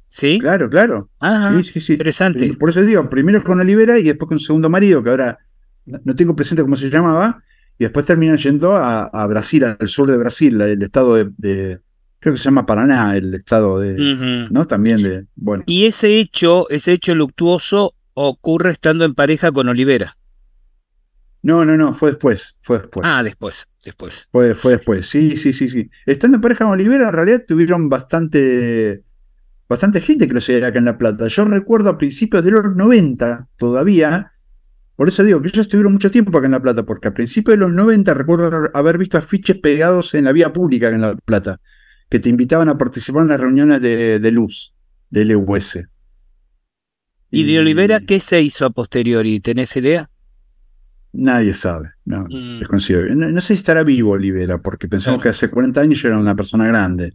Sí. Claro, claro. Ah, sí, sí, sí. Interesante. Por eso digo, primero con Olivera y después con un segundo marido, que ahora no tengo presente cómo se llamaba, y después terminan yendo a, Brasil, al sur de Brasil, el estado de, creo que se llama Paraná, el estado de, ¿no? También de, bueno.
Y ese hecho, ese hecho luctuoso ocurre estando en pareja con Olivera.
No, no, no, fue después, fue después. Ah, después, después. Fue, fue después, sí, sí, sí, sí. Estando en pareja con Olivera, en realidad tuvieron bastante, bastante gente que lo acá en La Plata. Yo recuerdo a principios de los 90 todavía, por eso digo que ellos estuvieron mucho tiempo acá en La Plata, porque a principios de los 90 recuerdo haber visto afiches pegados en la vía pública en La Plata, que te invitaban a participar en las reuniones de, luz del EUS. ¿Y de Olivera qué se hizo a posteriori? ¿Tenés idea? Nadie sabe. No, mm. no, sé si estará vivo Olivera, porque pensamos que hace 40 años yo era una persona grande,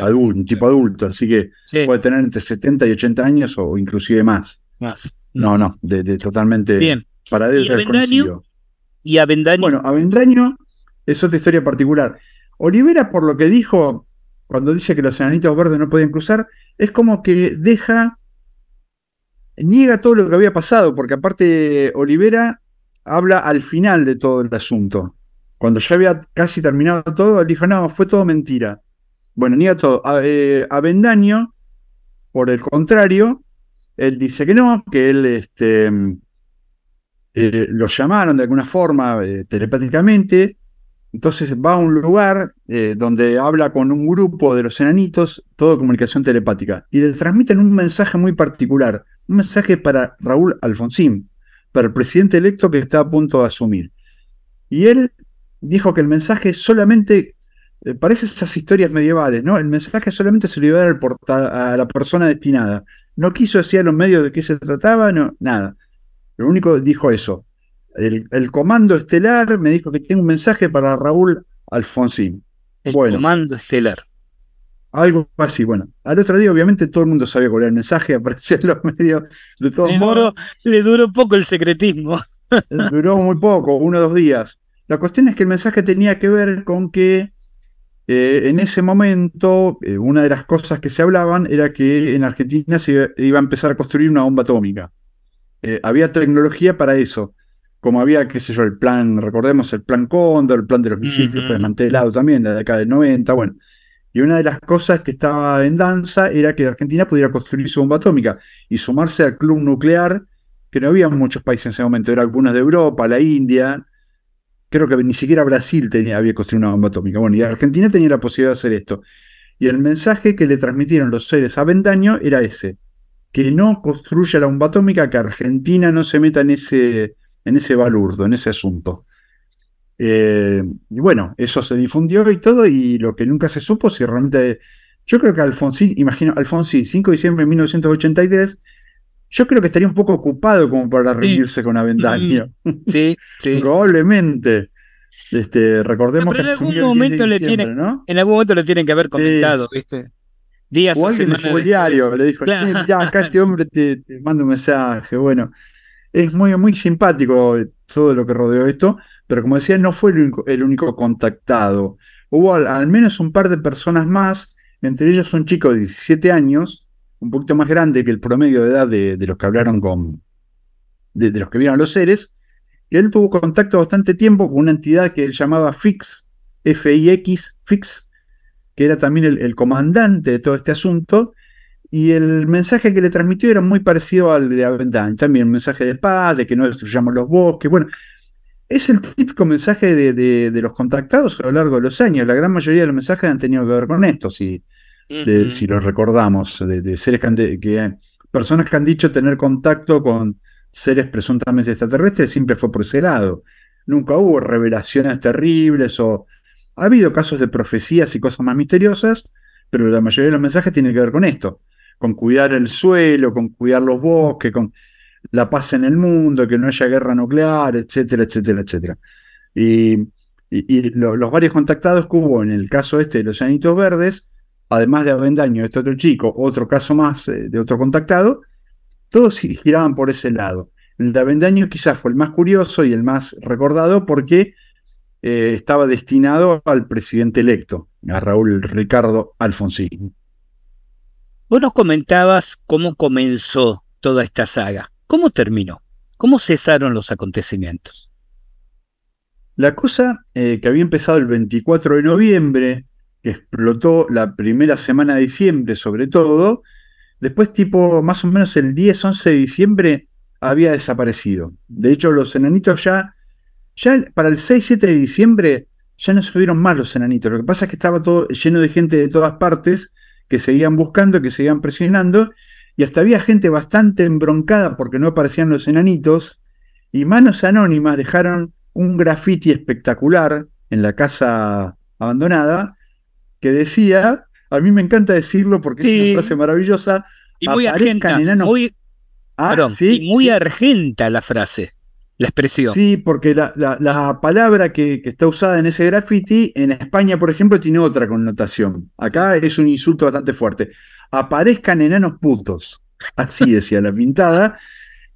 adulto, un tipo adulto, así que puede tener entre 70 y 80 años o inclusive más. Más. No, mm. no, de, de totalmente. Bien. Para ¿Y Avendaño? ¿Y Bueno, Avendaño es otra historia particular. Olivera, por lo que dijo, cuando dice que los enanitos verdes no podían cruzar, es como que deja, niega todo lo que había pasado, porque aparte Olivera habla al final de todo el asunto. Cuando ya había casi terminado todo, él dijo, no, fue todo mentira. Bueno, niega todo. Eh, Avendaño, por el contrario, él dice que no, que él este, eh, lo llamaron de alguna forma eh, telepáticamente, entonces va a un lugar eh, donde habla con un grupo de los enanitos, todo comunicación telepática, y le transmiten un mensaje muy particular, un mensaje para Raúl Alfonsín, para el presidente electo que está a punto de asumir. Y él dijo que el mensaje solamente, parece esas historias medievales, ¿no? El mensaje solamente se le iba a dar a la persona destinada. No quiso decir a los medios de qué se trataba, no, nada. Lo único dijo eso. El, comando estelar me dijo que tiene un mensaje para Raúl Alfonsín. El comando estelar. Algo así, bueno. Al otro día, obviamente, todo el mundo sabía cuál era el mensaje, apareció en los medios de todos modos. le duró poco el secretismo. duró muy poco, uno o dos días. La cuestión es que el mensaje tenía que ver con que eh, en ese momento eh, una de las cosas que se hablaban era que en Argentina se iba a empezar a construir una bomba atómica. Eh, había tecnología para eso. Como había, qué sé yo, el plan, recordemos el plan Condor, el plan de los misiles, fue también, la acá del 90, bueno. Y una de las cosas que estaba en danza era que la Argentina pudiera construir su bomba atómica y sumarse al club nuclear, que no había muchos países en ese momento, eran algunos de Europa, la India, creo que ni siquiera Brasil tenía, había construido una bomba atómica. Bueno, y Argentina tenía la posibilidad de hacer esto. Y el mensaje que le transmitieron los seres a Bendaño era ese que no construya la bomba atómica, que Argentina no se meta en ese, en ese balurdo, en ese asunto. Eh, y bueno, eso se difundió y todo, y lo que nunca se supo si realmente. Yo creo que Alfonsín, imagino, Alfonsín, 5 de diciembre de 1983, yo creo que estaría un poco ocupado como para rendirse con Avendaño. Mm. Sí, sí. Probablemente. Este, recordemos que en algún momento le tienen, en algún momento lo tienen que haber comentado, ¿viste? días o, alguien el diario, le dijo, acá este hombre te, manda un mensaje. Bueno, es muy, muy simpático todo lo que rodeó esto, pero como decía, no fue el único, contactado. Hubo al, menos un par de personas más, entre ellas un chico de 17 años, un poquito más grande que el promedio de edad de, los que hablaron con, de, los que vieron los seres, y él tuvo contacto bastante tiempo con una entidad que él llamaba FIX, F-I-X, FIX, que era también el, comandante de todo este asunto, y el mensaje que le transmitió era muy parecido al de Avendán, también un mensaje de paz, de que no destruyamos los bosques, bueno, es el típico mensaje de, los contactados a lo largo de los años, la gran mayoría de los mensajes han tenido que ver con esto, si, si los recordamos, de, seres que, personas que han dicho tener contacto con seres presuntamente extraterrestres, siempre fue por ese lado, nunca hubo revelaciones terribles o ha habido casos de profecías y cosas más misteriosas, pero la mayoría de los mensajes tienen que ver con esto, con cuidar el suelo, con cuidar los bosques, con la paz en el mundo, que no haya guerra nuclear, etcétera, etcétera, etcétera. Y, los varios contactados que hubo en el caso este de los llanitos verdes, además de Avendaño, este otro chico, otro caso más eh, de otro contactado, todos giraban por ese lado. El de Avendaño quizás fue el más curioso y el más recordado porque eh, estaba destinado al presidente electo, a Raúl Ricardo Alfonsín. Vos nos comentabas
cómo comenzó toda esta saga. ¿Cómo terminó? ¿Cómo cesaron los acontecimientos?
La cosa eh, que había empezado el 24 de noviembre, que explotó la primera semana de diciembre sobre todo, después tipo más o menos el 10-11 de diciembre había desaparecido. De hecho, los enanitos ya ya para el 6-7 de diciembre ya no se vieron más los enanitos. Lo que pasa es que estaba todo lleno de gente de todas partes que seguían buscando, que seguían presionando, y hasta había gente bastante embroncada porque no aparecían los enanitos, y manos anónimas dejaron un graffiti espectacular en la casa abandonada que decía, a mí me encanta decirlo porque es una frase maravillosa, y muy argenta, ah, y muy argenta la frase la expresión. Sí, porque la, palabra que, está usada en ese graffiti, en España, por ejemplo, tiene otra connotación. Acá es un insulto bastante fuerte. Aparezcan enanos putos. Así decía la pintada.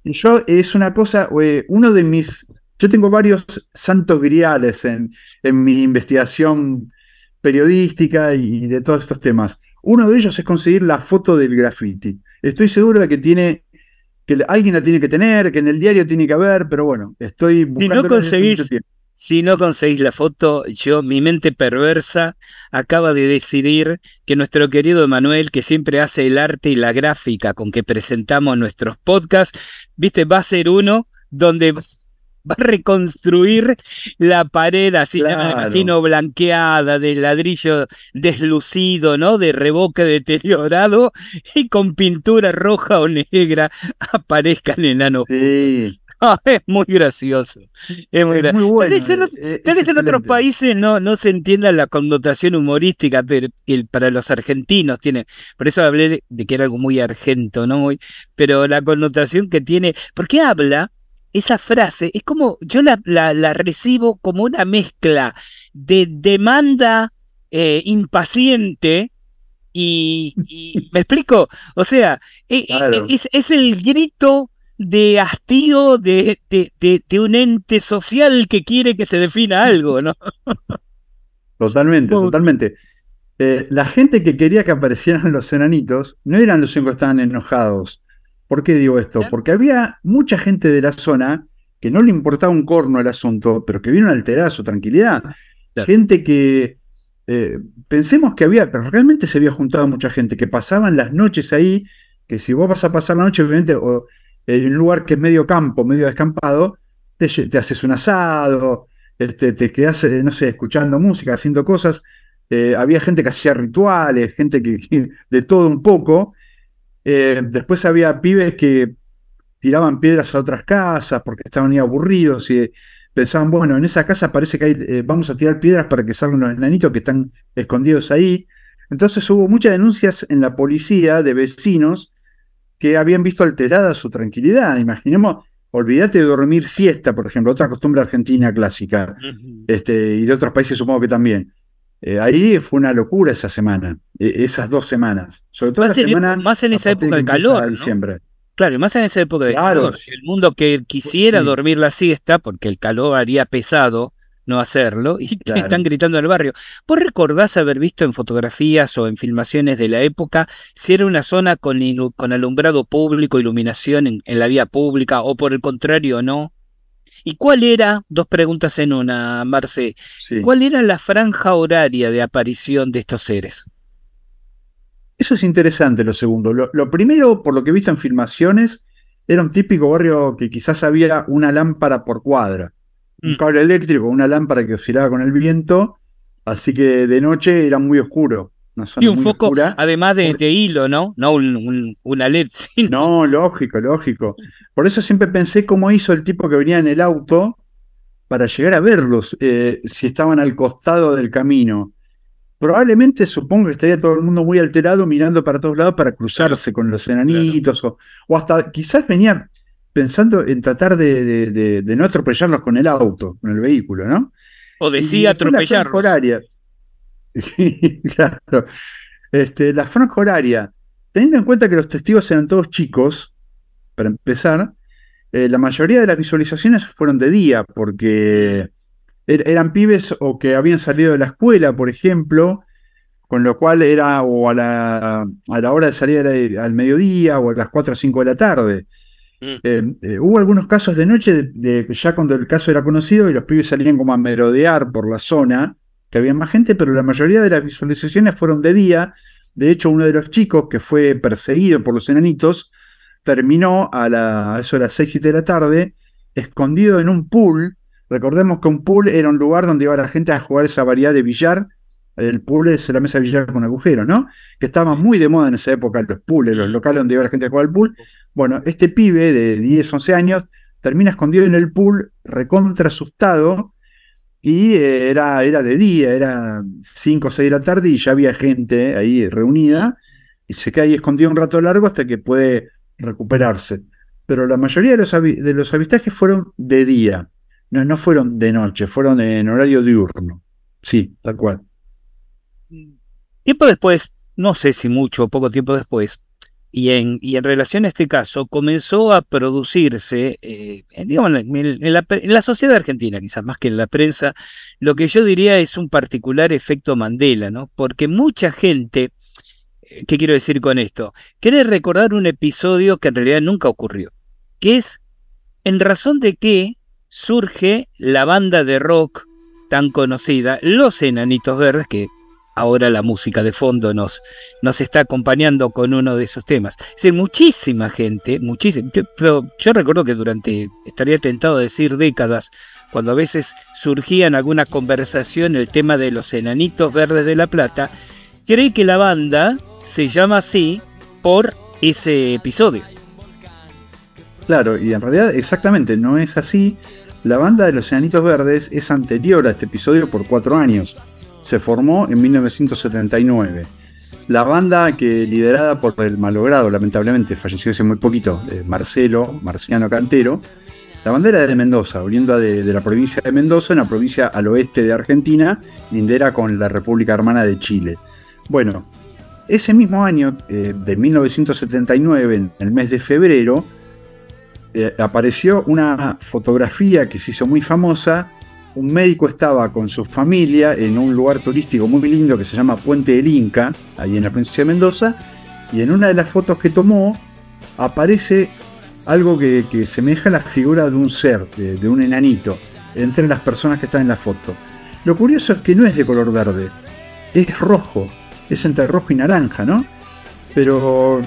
Yo es una cosa, eh, uno de mis. Yo tengo varios santos griales en, en mi investigación periodística y de todos estos temas. Uno de ellos es conseguir la foto del graffiti. Estoy seguro de que tiene que alguien la tiene que tener, que en el diario tiene que haber, pero bueno, estoy buscando. Si no conseguís,
si no conseguís la foto, yo, mi mente perversa, acaba de decidir que nuestro querido Emanuel, que siempre hace el arte y la gráfica con que presentamos nuestros podcasts, viste, va a ser uno donde va a reconstruir la pared así, imagino, blanqueada, de ladrillo deslucido, ¿no? De revoque deteriorado y con pintura roja o negra aparezcan el enano. es muy gracioso. Es muy, Tal vez en, otros países no, no se entienda la connotación humorística, pero para los argentinos tiene. Por eso hablé de, que era algo muy argento, ¿no? Muy, pero la connotación que tiene. ¿Por qué habla esa frase es como, yo la, recibo como una mezcla de demanda eh, impaciente y, ¿me explico? O sea, e, e, e, es, el grito de hastío de, un ente social que quiere que se defina algo, ¿no?
Totalmente, totalmente. Eh, la gente que quería que aparecieran los enanitos no eran los que estaban enojados, ¿Por qué digo esto? Porque había mucha gente de la zona que no le importaba un corno el asunto, pero que vino alterar su tranquilidad. La Gente que eh, pensemos que había, pero realmente se había juntado mucha gente que pasaban las noches ahí, que si vos vas a pasar la noche, obviamente, en un lugar que es medio campo, medio descampado, te, haces un asado, este, te, quedas, eh, no sé, escuchando música, haciendo cosas. Eh, había gente que hacía rituales, gente que de todo un poco, eh, después había pibes que tiraban piedras a otras casas porque estaban ahí aburridos y pensaban, bueno, en esa casa parece que hay, eh, vamos a tirar piedras para que salgan los enanitos que están escondidos ahí. Entonces hubo muchas denuncias en la policía de vecinos que habían visto alterada su tranquilidad. Imaginemos, olvídate de dormir siesta, por ejemplo, otra costumbre argentina clásica, este, y de otros países supongo que también. Eh, ahí fue una locura esa semana, e, esas dos semanas. Sobre todo semana, más en esa época de calor. ¿no? Claro, más en esa época de calor.
El mundo que quisiera dormir la siesta, porque el calor haría pesado no hacerlo, y están gritando al barrio. ¿Vos recordás haber visto en fotografías o en filmaciones de la época si era una zona con, con alumbrado público, iluminación en la vía pública, o por el contrario no? ¿Y cuál era, dos preguntas en una, Marce, cuál era la franja horaria de aparición
de estos seres? Eso es interesante, lo segundo. Lo, primero, por lo que he visto en filmaciones, era un típico barrio que quizás había una lámpara por cuadra. Un mm. cable eléctrico, una lámpara que oscilaba con el viento, así que de noche era muy oscuro y un foco,
además de, hilo, ¿no? No un, una LED.
No, lógico, lógico. Por eso siempre pensé cómo hizo el tipo que venía en el auto para llegar a verlos, eh, si estaban al costado del camino. Probablemente supongo que estaría todo el mundo muy alterado mirando para todos lados para cruzarse con los enanitos o, o, hasta quizás venía pensando en tratar de, de, de, no atropellarlos con el auto, con el vehículo, ¿no?
O decía atropellarlos.
claro. Este, la franja horaria, teniendo en cuenta que los testigos eran todos chicos, para empezar, eh, la mayoría de las visualizaciones fueron de día, porque er, eran pibes o que habían salido de la escuela, por ejemplo, con lo cual era o a la, hora de salir al mediodía o a las 4 o 5 de la tarde. Mm. Eh, eh, hubo algunos casos de noche, ya cuando el caso era conocido y los pibes salían como a merodear por la zona, que había más gente, pero la mayoría de las visualizaciones fueron de día. De hecho, uno de los chicos que fue perseguido por los enanitos terminó a, la, a eso las 6 de la tarde escondido en un pool. Recordemos que un pool era un lugar donde iba la gente a jugar esa variedad de billar. El pool es la mesa de billar con agujero, ¿no? Que estaba muy de moda en esa época, los pools, los locales donde iba la gente a jugar al pool. Bueno, este pibe de 10, 11 años termina escondido en el pool, recontra asustado, y eh, era, era de día, era 5 o 6 de la tarde y ya había gente ahí reunida y se cae ahí escondido un rato largo hasta que puede recuperarse. Pero la mayoría de los, de los avistajes fueron de día, no, no fueron de noche, fueron en horario diurno. Sí, tal cual. Tiempo después, no sé si mucho o poco tiempo después, y en,
relación a este caso, comenzó a producirse, eh, digamos, en, la, en la sociedad argentina, quizás más que en la prensa, lo que yo diría es un particular efecto Mandela, ¿no? Porque mucha gente, eh, ¿qué quiero decir con esto? Quiere recordar un episodio que en realidad nunca ocurrió, que es en razón de que surge la banda de rock tan conocida, Los Enanitos Verdes, que ahora la música de fondo nos, nos está acompañando con uno de esos temas. Es muchísima gente, muchísima, pero yo recuerdo que durante, estaría tentado a decir décadas, cuando a veces surgía en alguna conversación el tema de los enanitos verdes de La Plata, cree que la banda se llama así por ese episodio.
Claro, y en realidad exactamente no es así. La banda de los enanitos verdes es anterior a este episodio por cuatro años se formó en 1979. La banda que liderada por el malogrado, lamentablemente falleció hace muy poquito, eh, Marcelo, Marciano Cantero, la bandera de Mendoza, oriunda de, la provincia de Mendoza, en la provincia al oeste de Argentina, lindera con la República Hermana de Chile. Bueno, ese mismo año, eh, de 1979, en el mes de febrero, eh, apareció una fotografía que se hizo muy famosa un médico estaba con su familia en un lugar turístico muy lindo que se llama Puente del Inca, ahí en la provincia de Mendoza, y en una de las fotos que tomó aparece algo que, que semeja a la figura de un ser, de, un enanito, entre las personas que están en la foto. Lo curioso es que no es de color verde, es rojo, es entre rojo y naranja, ¿no? Pero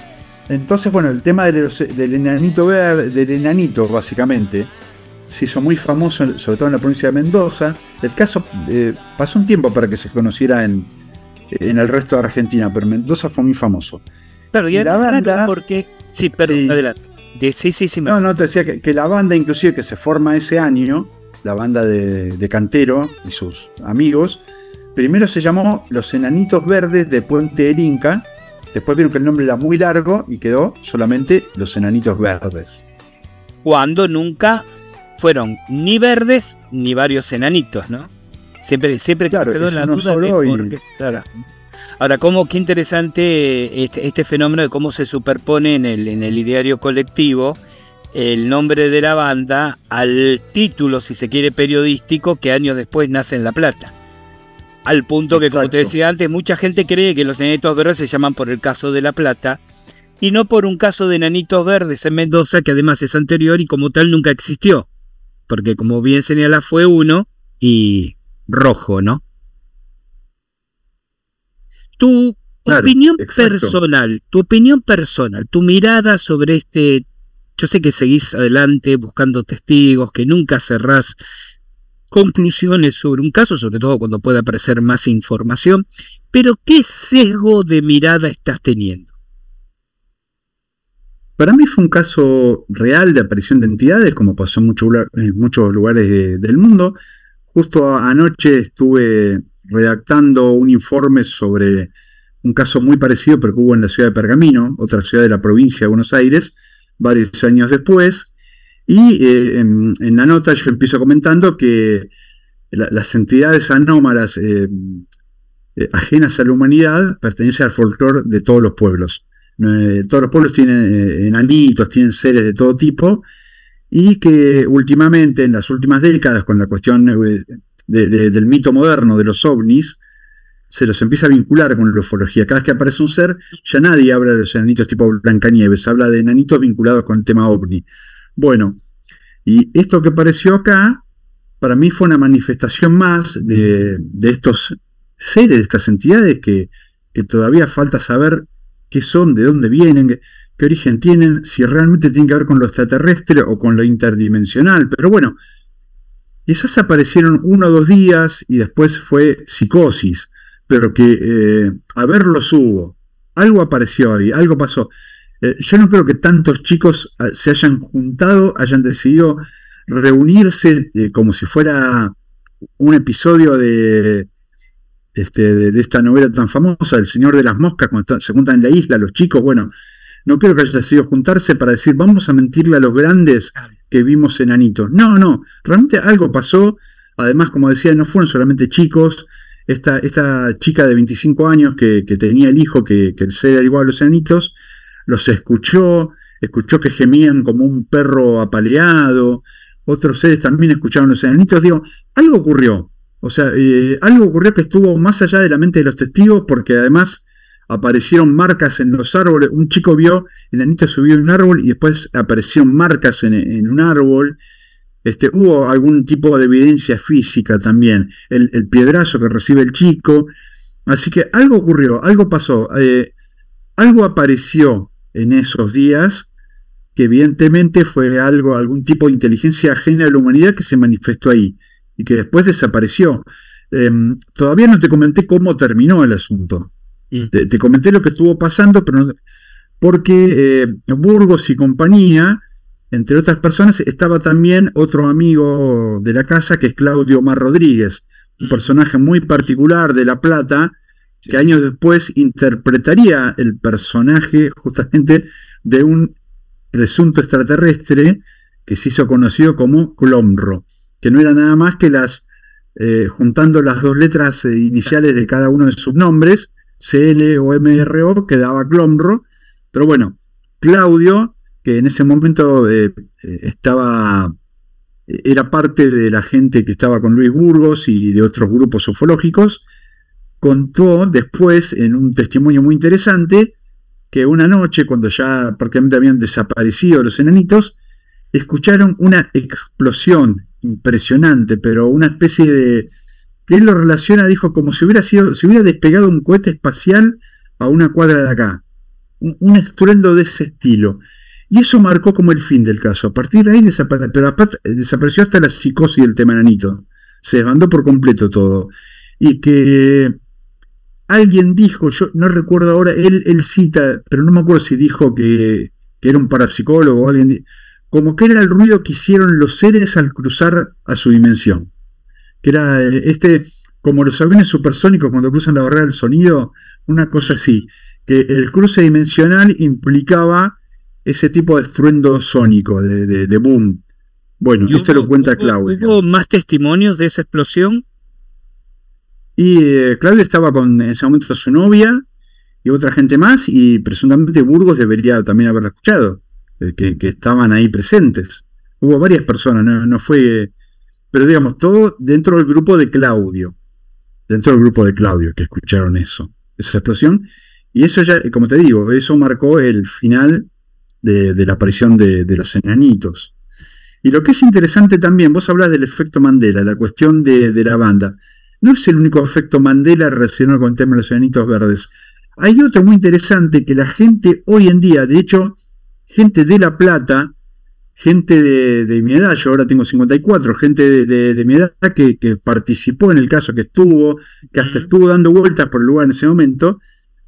entonces, bueno, el tema del, del enanito verde, del enanito básicamente, se hizo muy famoso, sobre todo en la provincia de Mendoza. El caso eh, pasó un tiempo para que se conociera en, el resto de Argentina, pero Mendoza fue muy famoso. Pero y, la banda, porque... Sí, pero adelante. sí, sí, sí, no, no, te decía que, la banda inclusive que se forma ese año, la banda de, Cantero y sus amigos, primero se llamó Los Enanitos Verdes de Puente del Inca, después vieron que el nombre era muy largo y quedó solamente Los Enanitos Verdes. Cuando nunca fueron ni verdes
ni varios enanitos, ¿no? Siempre, siempre claro, quedó la duda claro. Ahora, cómo, qué interesante este, este, fenómeno de cómo se superpone en el, en el ideario colectivo el nombre de la banda al título, si se quiere, periodístico que años después nace en La Plata. Al punto que, como te decía antes, mucha gente cree que los enanitos verdes se llaman por el caso de La Plata y no por un caso de enanitos verdes en Mendoza, que además es anterior y como tal nunca existió porque como bien señala fue uno y rojo, ¿no? Tu opinión personal, tu opinión personal, tu mirada sobre este, yo sé que seguís adelante buscando testigos, que nunca cerrás conclusiones sobre un caso, sobre todo cuando pueda aparecer más información,
pero ¿qué sesgo de mirada estás teniendo? Para mí fue un caso real de aparición de entidades, como pasó en, muchos lugares del mundo. Justo anoche estuve redactando un informe sobre un caso muy parecido, pero que hubo en la ciudad de Pergamino, otra ciudad de la provincia de Buenos Aires, varios años después. Y eh, en, la nota yo empiezo comentando que las entidades anómalas eh, eh, ajenas a la humanidad pertenecen al folclore de todos los pueblos. Eh, todos los pueblos tienen eh, enanitos, tienen seres de todo tipo, y que últimamente, en las últimas décadas, con la cuestión eh, del mito moderno de los ovnis, se los empieza a vincular con la ufología. Cada vez que aparece un ser, ya nadie habla de los enanitos tipo Blancanieves, habla de enanitos vinculados con el tema ovni. Bueno, y esto que apareció acá, para mí fue una manifestación más de, estos seres, de estas entidades que todavía falta saber qué son, de dónde vienen, qué origen tienen, si realmente tienen que ver con lo extraterrestre o con lo interdimensional. Pero bueno, esas aparecieron uno o dos días y después fue psicosis, pero que eh, a verlos hubo. Algo apareció ahí, algo pasó. Eh, yo no creo que tantos chicos ah, se hayan juntado, hayan decidido reunirse eh, como si fuera un episodio de, este, de, esta novela tan famosa, El Señor de las Moscas, cuando se juntan en la isla los chicos, bueno, no creo que haya decidido juntarse para decir, vamos a mentirle a los grandes que vimos enanitos. No, no, realmente algo pasó, además, como decía, no fueron solamente chicos, esta, esta chica de 25 años que, tenía el hijo que, que era igual a los enanitos, los escuchó, escuchó que gemían como un perro apaleado, otros seres también escucharon los enanitos, digo, algo ocurrió. O sea, eh, algo ocurrió que estuvo más allá de la mente de los testigos porque además aparecieron marcas en los árboles. Un chico vio, el anito subió a un árbol y después aparecieron marcas en, un árbol. Este, hubo algún tipo de evidencia física también. El, piedrazo que recibe el chico. Así que algo ocurrió, algo pasó. Eh, algo apareció en esos días que evidentemente fue algo, algún tipo de inteligencia ajena a la humanidad que se manifestó ahí y que después desapareció. Em, todavía no te comenté cómo terminó el asunto. Mm. Te, comenté lo que estuvo pasando, pero porque eh, Burgos y compañía, entre otras personas, estaba también otro amigo de la casa que es Claudio Mar Rodríguez, un mm. personaje muy particular de La Plata, que años después interpretaría el personaje justamente de un presunto extraterrestre que se hizo conocido como Clomro que no era nada más que las, eh, juntando las dos letras eh, iniciales de cada uno de sus nombres, l o MRO, quedaba Clomro, pero bueno, Claudio, que en ese momento eh, estaba era parte de la gente que estaba con Luis Burgos y de otros grupos ufológicos, contó después en un testimonio muy interesante que una noche, cuando ya prácticamente habían desaparecido los enanitos, escucharon una explosión impresionante, pero una especie de... que él lo relaciona, dijo, como si hubiera, sido, si hubiera despegado un cohete espacial a una cuadra de acá. Un, estruendo de ese estilo. Y eso marcó como el fin del caso. A partir de ahí desapareció hasta la psicosis del temananito Se desbandó por completo todo. Y que alguien dijo, yo no recuerdo ahora, él, él cita, pero no me acuerdo si dijo que, que era un parapsicólogo o alguien como que era el ruido que hicieron los seres al cruzar a su dimensión. Que era eh, este, como los aviones supersónicos cuando cruzan la barrera del sonido, una cosa así, que el cruce dimensional implicaba ese tipo de estruendo sónico, de, boom. Bueno, usted lo cuenta Claudio. ¿Hubo más testimonios de esa explosión? Y eh, Claudio estaba con en ese momento su novia y otra gente más, y presuntamente Burgos debería también haberla escuchado. Eh, que, estaban ahí presentes. Hubo varias personas, no, fue, pero digamos, todo dentro del grupo de Claudio, dentro del grupo de Claudio que escucharon eso, esa explosión. Y eso ya, como te digo, eso marcó el final de, la aparición de, los enanitos. Y lo que es interesante también, vos hablas del efecto Mandela, la cuestión de, de la banda. No es el único efecto Mandela relacionado con el tema de los enanitos verdes. Hay otro muy interesante que la gente hoy en día, de hecho, gente de La Plata, gente de, mi edad, yo ahora tengo 54, gente de, de, de mi edad que, participó en el caso, que estuvo, que hasta estuvo dando vueltas por el lugar en ese momento,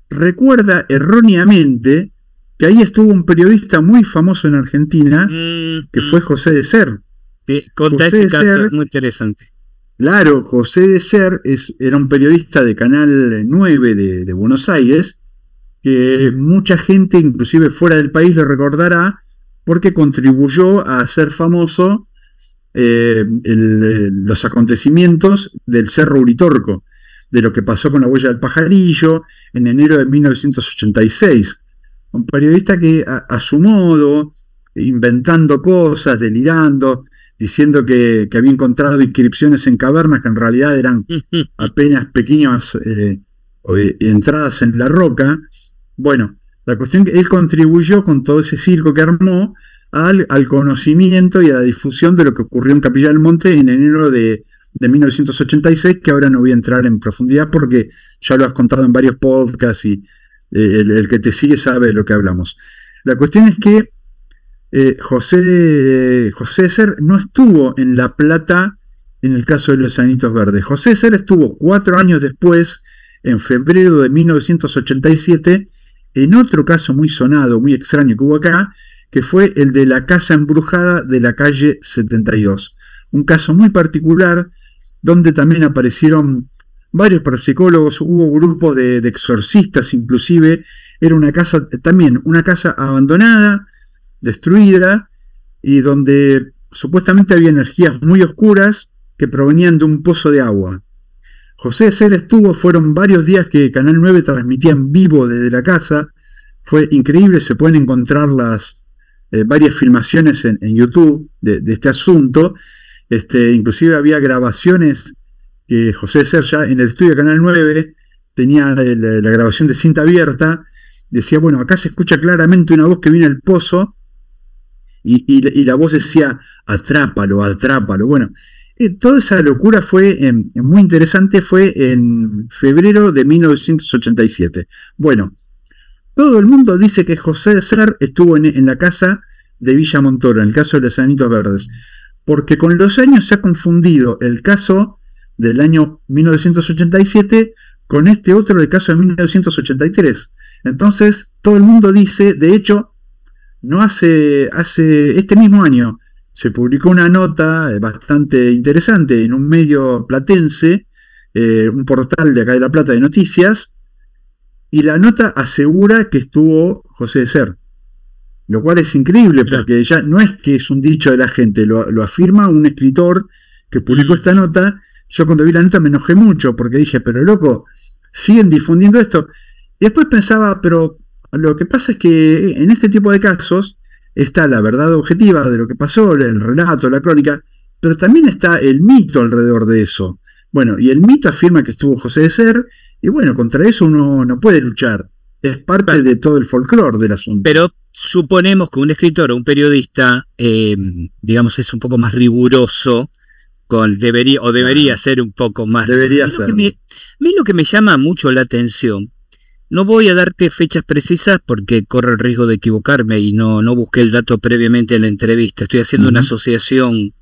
recuerda erróneamente que ahí estuvo un periodista muy famoso en Argentina, que fue José de Ser. conta ese caso, es muy interesante. Claro, José de Ser era un periodista de Canal 9 de, Buenos Aires, que mucha gente, inclusive fuera del país, lo recordará porque contribuyó a hacer famoso eh, eh, los acontecimientos del Cerro Uritorco, de lo que pasó con la huella del pajarillo en enero de 1986. Un periodista que a, su modo, inventando cosas, delirando, diciendo que, había encontrado inscripciones en cavernas que en realidad eran apenas pequeñas eh, entradas en la roca, bueno, la cuestión que él contribuyó con todo ese circo que armó al, conocimiento y a la difusión de lo que ocurrió en Capilla del Monte en enero de, 1986, que ahora no voy a entrar en profundidad porque ya lo has contado en varios podcasts y eh, el, que te sigue sabe de lo que hablamos. La cuestión es que eh, José, César no estuvo en La Plata en el caso de los Sanitos Verdes. José Ser estuvo cuatro años después, en febrero de 1987, en otro caso muy sonado, muy extraño que hubo acá, que fue el de la casa embrujada de la calle 72. Un caso muy particular donde también aparecieron varios parapsicólogos, hubo grupos de exorcistas inclusive, era una casa también, una casa abandonada, destruida, y donde supuestamente había energías muy oscuras que provenían de un pozo de agua. José Cer estuvo, fueron varios días que Canal 9 transmitía en vivo desde la casa. Fue increíble, se pueden encontrar las eh, varias filmaciones en, YouTube de, este asunto. Este, inclusive había grabaciones que José Cer, ya en el estudio de Canal 9 tenía la, grabación de cinta abierta. Decía, bueno, acá se escucha claramente una voz que viene al pozo y, y la voz decía, atrápalo, atrápalo. Bueno, eh, toda esa locura fue em, muy interesante, fue en febrero de 1987. Bueno, todo el mundo dice que José de estuvo en, la casa de Villa Montoro, en el caso de los Anitos Verdes, porque con los años se ha confundido el caso del año 1987 con este otro del caso de 1983. Entonces, todo el mundo dice, de hecho, no hace, hace este mismo año, se publicó una nota eh, bastante interesante en un medio platense, eh, un portal de acá de La Plata de noticias, y la nota asegura que estuvo José de Ser, lo cual es increíble porque ya no es que es un dicho de la gente, lo, lo afirma un escritor que publicó mm. esta nota. Yo cuando vi la nota me enojé mucho porque dije, pero loco, siguen difundiendo esto. Y después pensaba, pero lo que pasa es que en este tipo de casos, está la verdad objetiva de lo que pasó, el relato, la crónica, pero también está el mito alrededor de eso. Bueno, y el mito afirma que estuvo José de Ser, y bueno, contra eso uno no puede luchar. Es parte de todo el folclore del asunto. Pero suponemos que un
escritor o un periodista, eh, digamos, es un poco más riguroso, con, debería, o debería ser un poco más. Debería A mí lo que me llama mucho la atención no voy a darte fechas precisas porque corro el riesgo de equivocarme y no, busqué el dato previamente en la entrevista. Estoy haciendo una asociación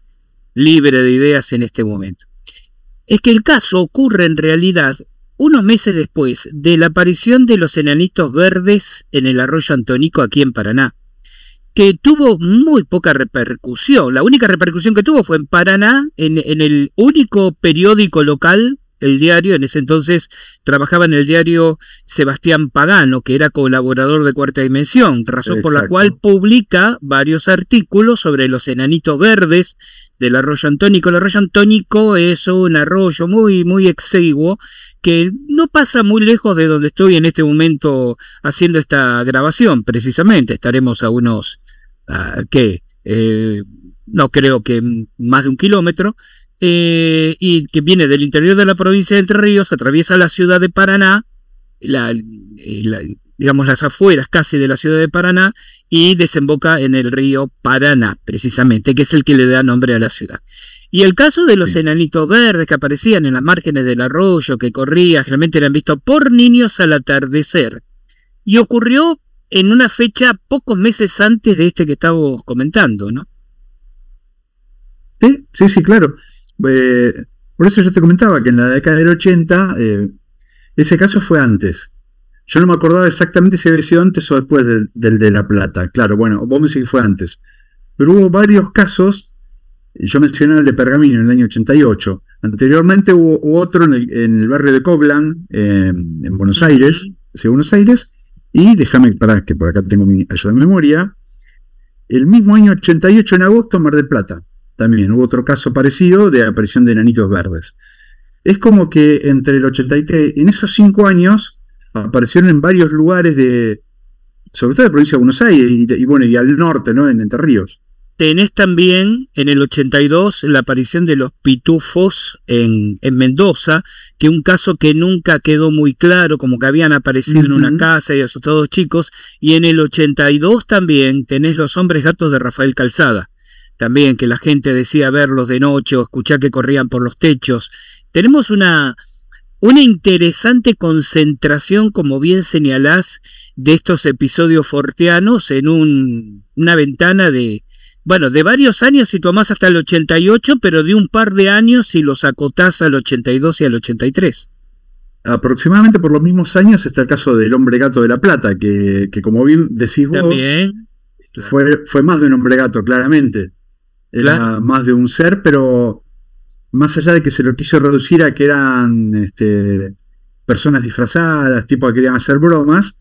libre de ideas en este momento. Es que el caso ocurre en realidad unos meses después de la aparición de los enanitos verdes en el arroyo Antonico aquí en Paraná, que tuvo muy poca repercusión. La única repercusión que tuvo fue en Paraná, en, en el único periódico local el diario, en ese entonces trabajaba en el diario Sebastián Pagano, que era colaborador de Cuarta Dimensión, razón por la cual publica varios artículos sobre los enanitos verdes del arroyo antónico. El arroyo antónico es un arroyo muy, muy exiguo que no pasa muy lejos de donde estoy en este momento haciendo esta grabación, precisamente. Estaremos a unos, ¿qué? Eh, no creo que más de un kilómetro. Eh, y que viene del interior de la provincia de Entre Ríos, atraviesa la ciudad de Paraná, eh, la, digamos las afueras casi de la ciudad de Paraná, y desemboca en el río Paraná, precisamente, que es el que le da nombre a la ciudad. Y el caso de los enanitos verdes que aparecían en las márgenes del arroyo, que corría, generalmente eran vistos por niños al atardecer. Y ocurrió en una fecha pocos meses antes de este que estábamos comentando, ¿no?
Sí, sí, sí, claro. Eh, por eso yo te comentaba que en la década del 80, eh, ese caso fue antes. Yo no me acordaba exactamente si había sido antes o después del de La Plata. Claro, bueno, vos me decís que fue antes. Pero hubo varios casos. Yo mencioné el de Pergamino en el año 88. Anteriormente hubo, otro en el, barrio de Coglan, eh, en Buenos Aires, Buenos Aires. Y déjame, para que por acá tengo mi ayuda de memoria. El mismo año 88, en agosto, Mar del Plata. También hubo otro caso parecido de aparición de nanitos verdes. Es como que entre el 83, en esos cinco años, aparecieron en varios lugares de, sobre todo de la provincia de Buenos Aires y, bueno, y al norte, ¿no? En Entre Ríos.
Tenés también en el 82 la aparición de los pitufos en, en, Mendoza, que un caso que nunca quedó muy claro, como que habían aparecido en una casa y asustados chicos. Y en el 82 también tenés los hombres gatos de Rafael Calzada, también que la gente decía verlos de noche o escuchar que corrían por los techos. Tenemos una, una interesante concentración, como bien señalás, de estos episodios forteanos en una ventana de, bueno, de varios años si tomás hasta el 88, pero de un par de años
si los acotás al 82 y al 83. Aproximadamente por los mismos años está el caso del hombre gato de la plata, que, como bien decís vos, Fue, fue más de un hombre gato, claramente. Era más de un ser, pero más allá de que se lo quiso reducir a que eran este, personas disfrazadas, tipo que querían hacer bromas,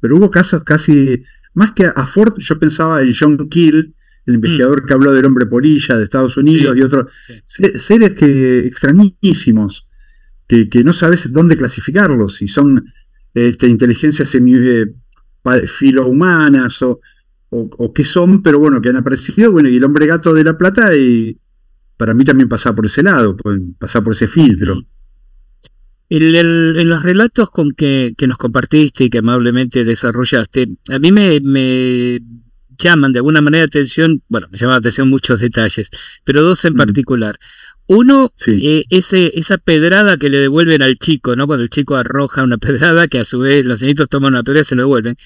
pero hubo casos casi, más que a Ford, yo pensaba en John Keel, el mm. investigador que habló del hombre polilla de Estados Unidos y otros seres que extrañísimos, que, no sabes dónde clasificarlos, si son este, inteligencias semi, eh, filohumanas o o, qué son, pero bueno, que han aparecido. Bueno, y el hombre gato de La Plata, y para mí también pasa por ese lado, pues, pasa por ese filtro.
en los relatos con que, nos compartiste y que amablemente desarrollaste, a mí me, llaman de alguna manera atención, bueno, me llaman atención muchos detalles, pero dos en particular. Uno, eh, ese, esa pedrada que le devuelven al chico, ¿no? Cuando el chico arroja una pedrada, que a su vez los niñitos toman una pedrada y se lo devuelven,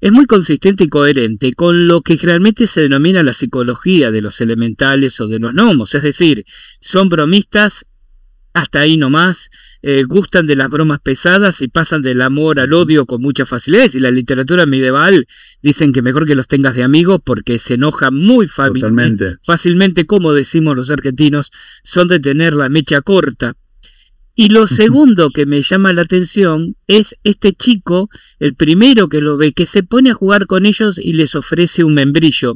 es muy consistente y coherente con lo que generalmente se denomina la psicología de los elementales o de los gnomos. Es decir, son bromistas hasta ahí nomás, eh, gustan de las bromas pesadas y pasan del amor al odio con mucha facilidad. Y la literatura medieval dicen que mejor que los tengas de amigos porque se enoja muy fácilmente. Fácilmente, como decimos los argentinos, son de tener la mecha corta. Y lo segundo que me llama la atención es este chico, el primero que lo ve, que se pone a jugar con ellos y les ofrece un membrillo.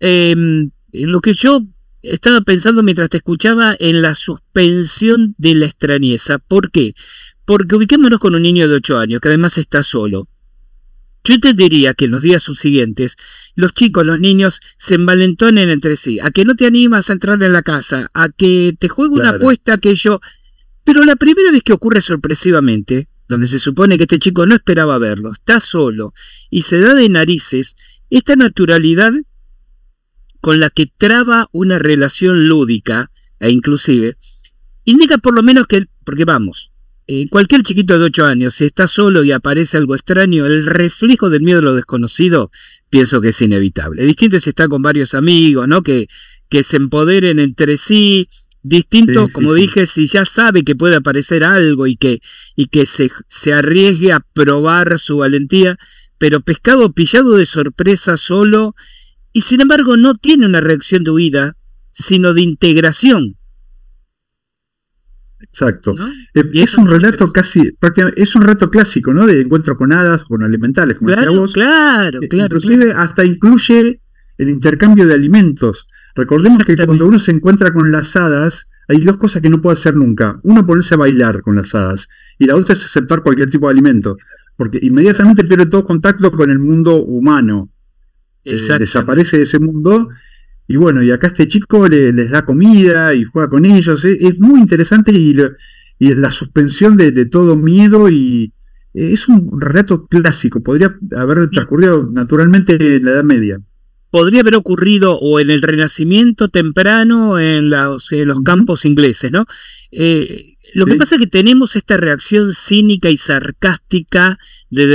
En em, lo que yo estaba pensando mientras te escuchaba en la suspensión de la extrañeza. ¿Por qué? Porque ubiquémonos con un niño de 8 años, que además está solo. Yo te diría que en los días subsiguientes, los chicos, los niños, se envalentonen entre sí, a que no te animas a entrar en la casa, a que te juegue una apuesta que yo... Pero la primera vez que ocurre sorpresivamente, donde se supone que este chico no esperaba verlo, está solo y se da de narices, esta naturalidad con la que traba una relación lúdica e inclusive, indica por lo menos que, porque vamos, en eh, cualquier chiquito de 8 años, si está solo y aparece algo extraño, el reflejo del miedo a lo desconocido, pienso que es inevitable. Distinto si está con varios amigos, ¿no? Que, que se empoderen entre sí. Distinto, como dije, si ya sabe que puede aparecer algo y que, y que se, se arriesgue a probar su valentía, pero pescado pillado de sorpresa solo y sin embargo no tiene una reacción de huida, sino de integración.
Exacto. Eh, es un relato casi, es un clásico, ¿no? De encuentro con hadas, con alimentales, como claro, eh, Claro, claro. Inclusive hasta incluye el intercambio de alimentos. Recordemos que cuando uno se encuentra con las hadas, hay dos cosas que no puede hacer nunca. Uno, ponerse a bailar con las hadas, y la otra es aceptar cualquier tipo de alimento, porque inmediatamente pierde todo contacto con el mundo humano. Eh, desaparece de ese mundo. Y bueno, y acá este chico les da comida y juega con ellos. Es, muy interesante y, es la suspensión de, todo miedo y, eh, es un relato clásico, podría haber transcurrido naturalmente en la Edad Media. Podría
haber ocurrido o en el Renacimiento temprano en, los, campos ingleses, ¿no? Eh, lo que pasa es que tenemos esta reacción cínica y sarcástica de,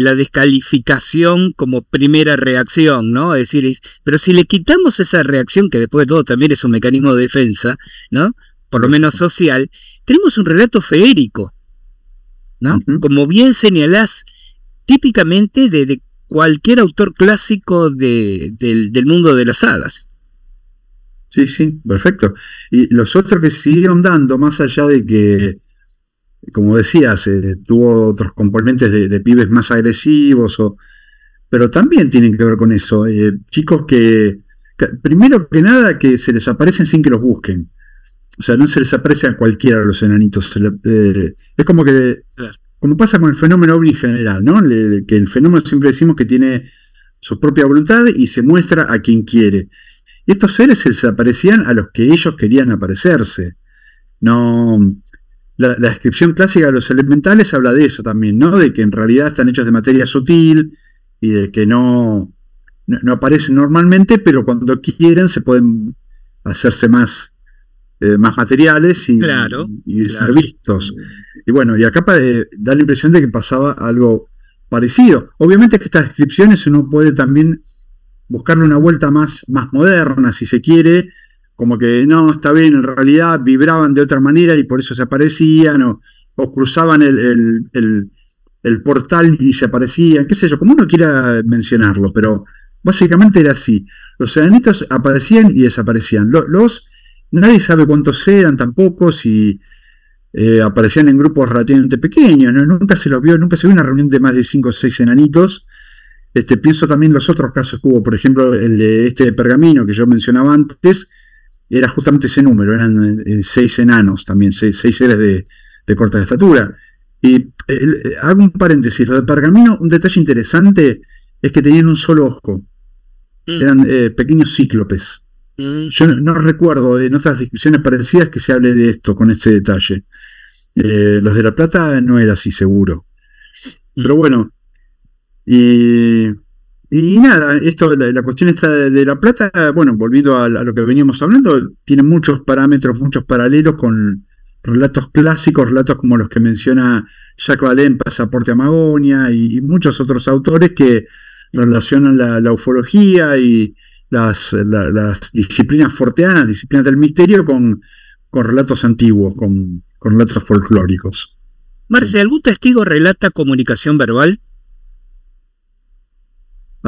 la, descalificación como primera reacción, ¿no? Es decir, pero si le quitamos esa reacción, que después de todo también es un mecanismo de defensa, ¿no? Por lo menos social, tenemos un relato feérico, ¿no? Como bien señalás, típicamente de, cualquier autor clásico del
mundo de las hadas. Sí, sí, perfecto. Y los otros que siguieron dando, más allá de que, como decías, eh, tuvo otros componentes de, pibes más agresivos, pero también tienen que ver con eso. Eh, chicos que, primero que nada, que se les aparecen sin que los busquen. O sea, no se les aparece a cualquiera los enanitos. Eh, es como que, como pasa con el fenómeno ovni general, ¿no? que el fenómeno siempre decimos que tiene su propia voluntad y se muestra a quien quiere. Y estos seres se aparecían a los que ellos querían aparecerse. No, la, descripción clásica de los elementales habla de eso también, ¿no? De que en realidad están hechos de materia sutil y de que no, no, aparecen normalmente, pero cuando quieren se pueden hacerse más, eh, más materiales y, ser vistos. Y bueno, y acá eh, da la impresión de que pasaba algo parecido. Obviamente que estas descripciones uno puede también buscarle una vuelta más, más moderna, si se quiere, como que no, está bien, en realidad vibraban de otra manera y por eso se aparecían, o, cruzaban el, el, portal y se aparecían, qué sé yo, como uno quiera mencionarlo, pero básicamente era así. Los enanitos aparecían y desaparecían. Los, nadie sabe cuántos eran tampoco, si eh, aparecían en grupos relativamente pequeños, nunca se los vio, nunca se vio una reunión de más de 5 o 6 enanitos este, pienso también los otros casos que hubo, por ejemplo, el de este de pergamino que yo mencionaba antes, era justamente ese número, eran eh, seis enanos también, seis, seis seres de, corta estatura. Y eh, eh, hago un paréntesis, lo de pergamino, un detalle interesante es que tenían un solo ojo, mm. eran pequeños cíclopes. Mm. Yo no, no recuerdo en otras descripciones parecidas que se hable de esto con ese detalle. los de La Plata no era así seguro. Mm. Pero bueno, y nada, esto, la, cuestión esta de, la plata, bueno, volviendo a, lo que veníamos hablando, tiene muchos parámetros, muchos paralelos con relatos clásicos, relatos como los que menciona Jacques Valén, en Pasaporte a Magonia y, muchos otros autores que relacionan la, ufología y las, disciplinas forteanas, disciplinas del misterio, con, relatos antiguos, con, con relatos folclóricos. Marce, ¿algún testigo relata comunicación verbal?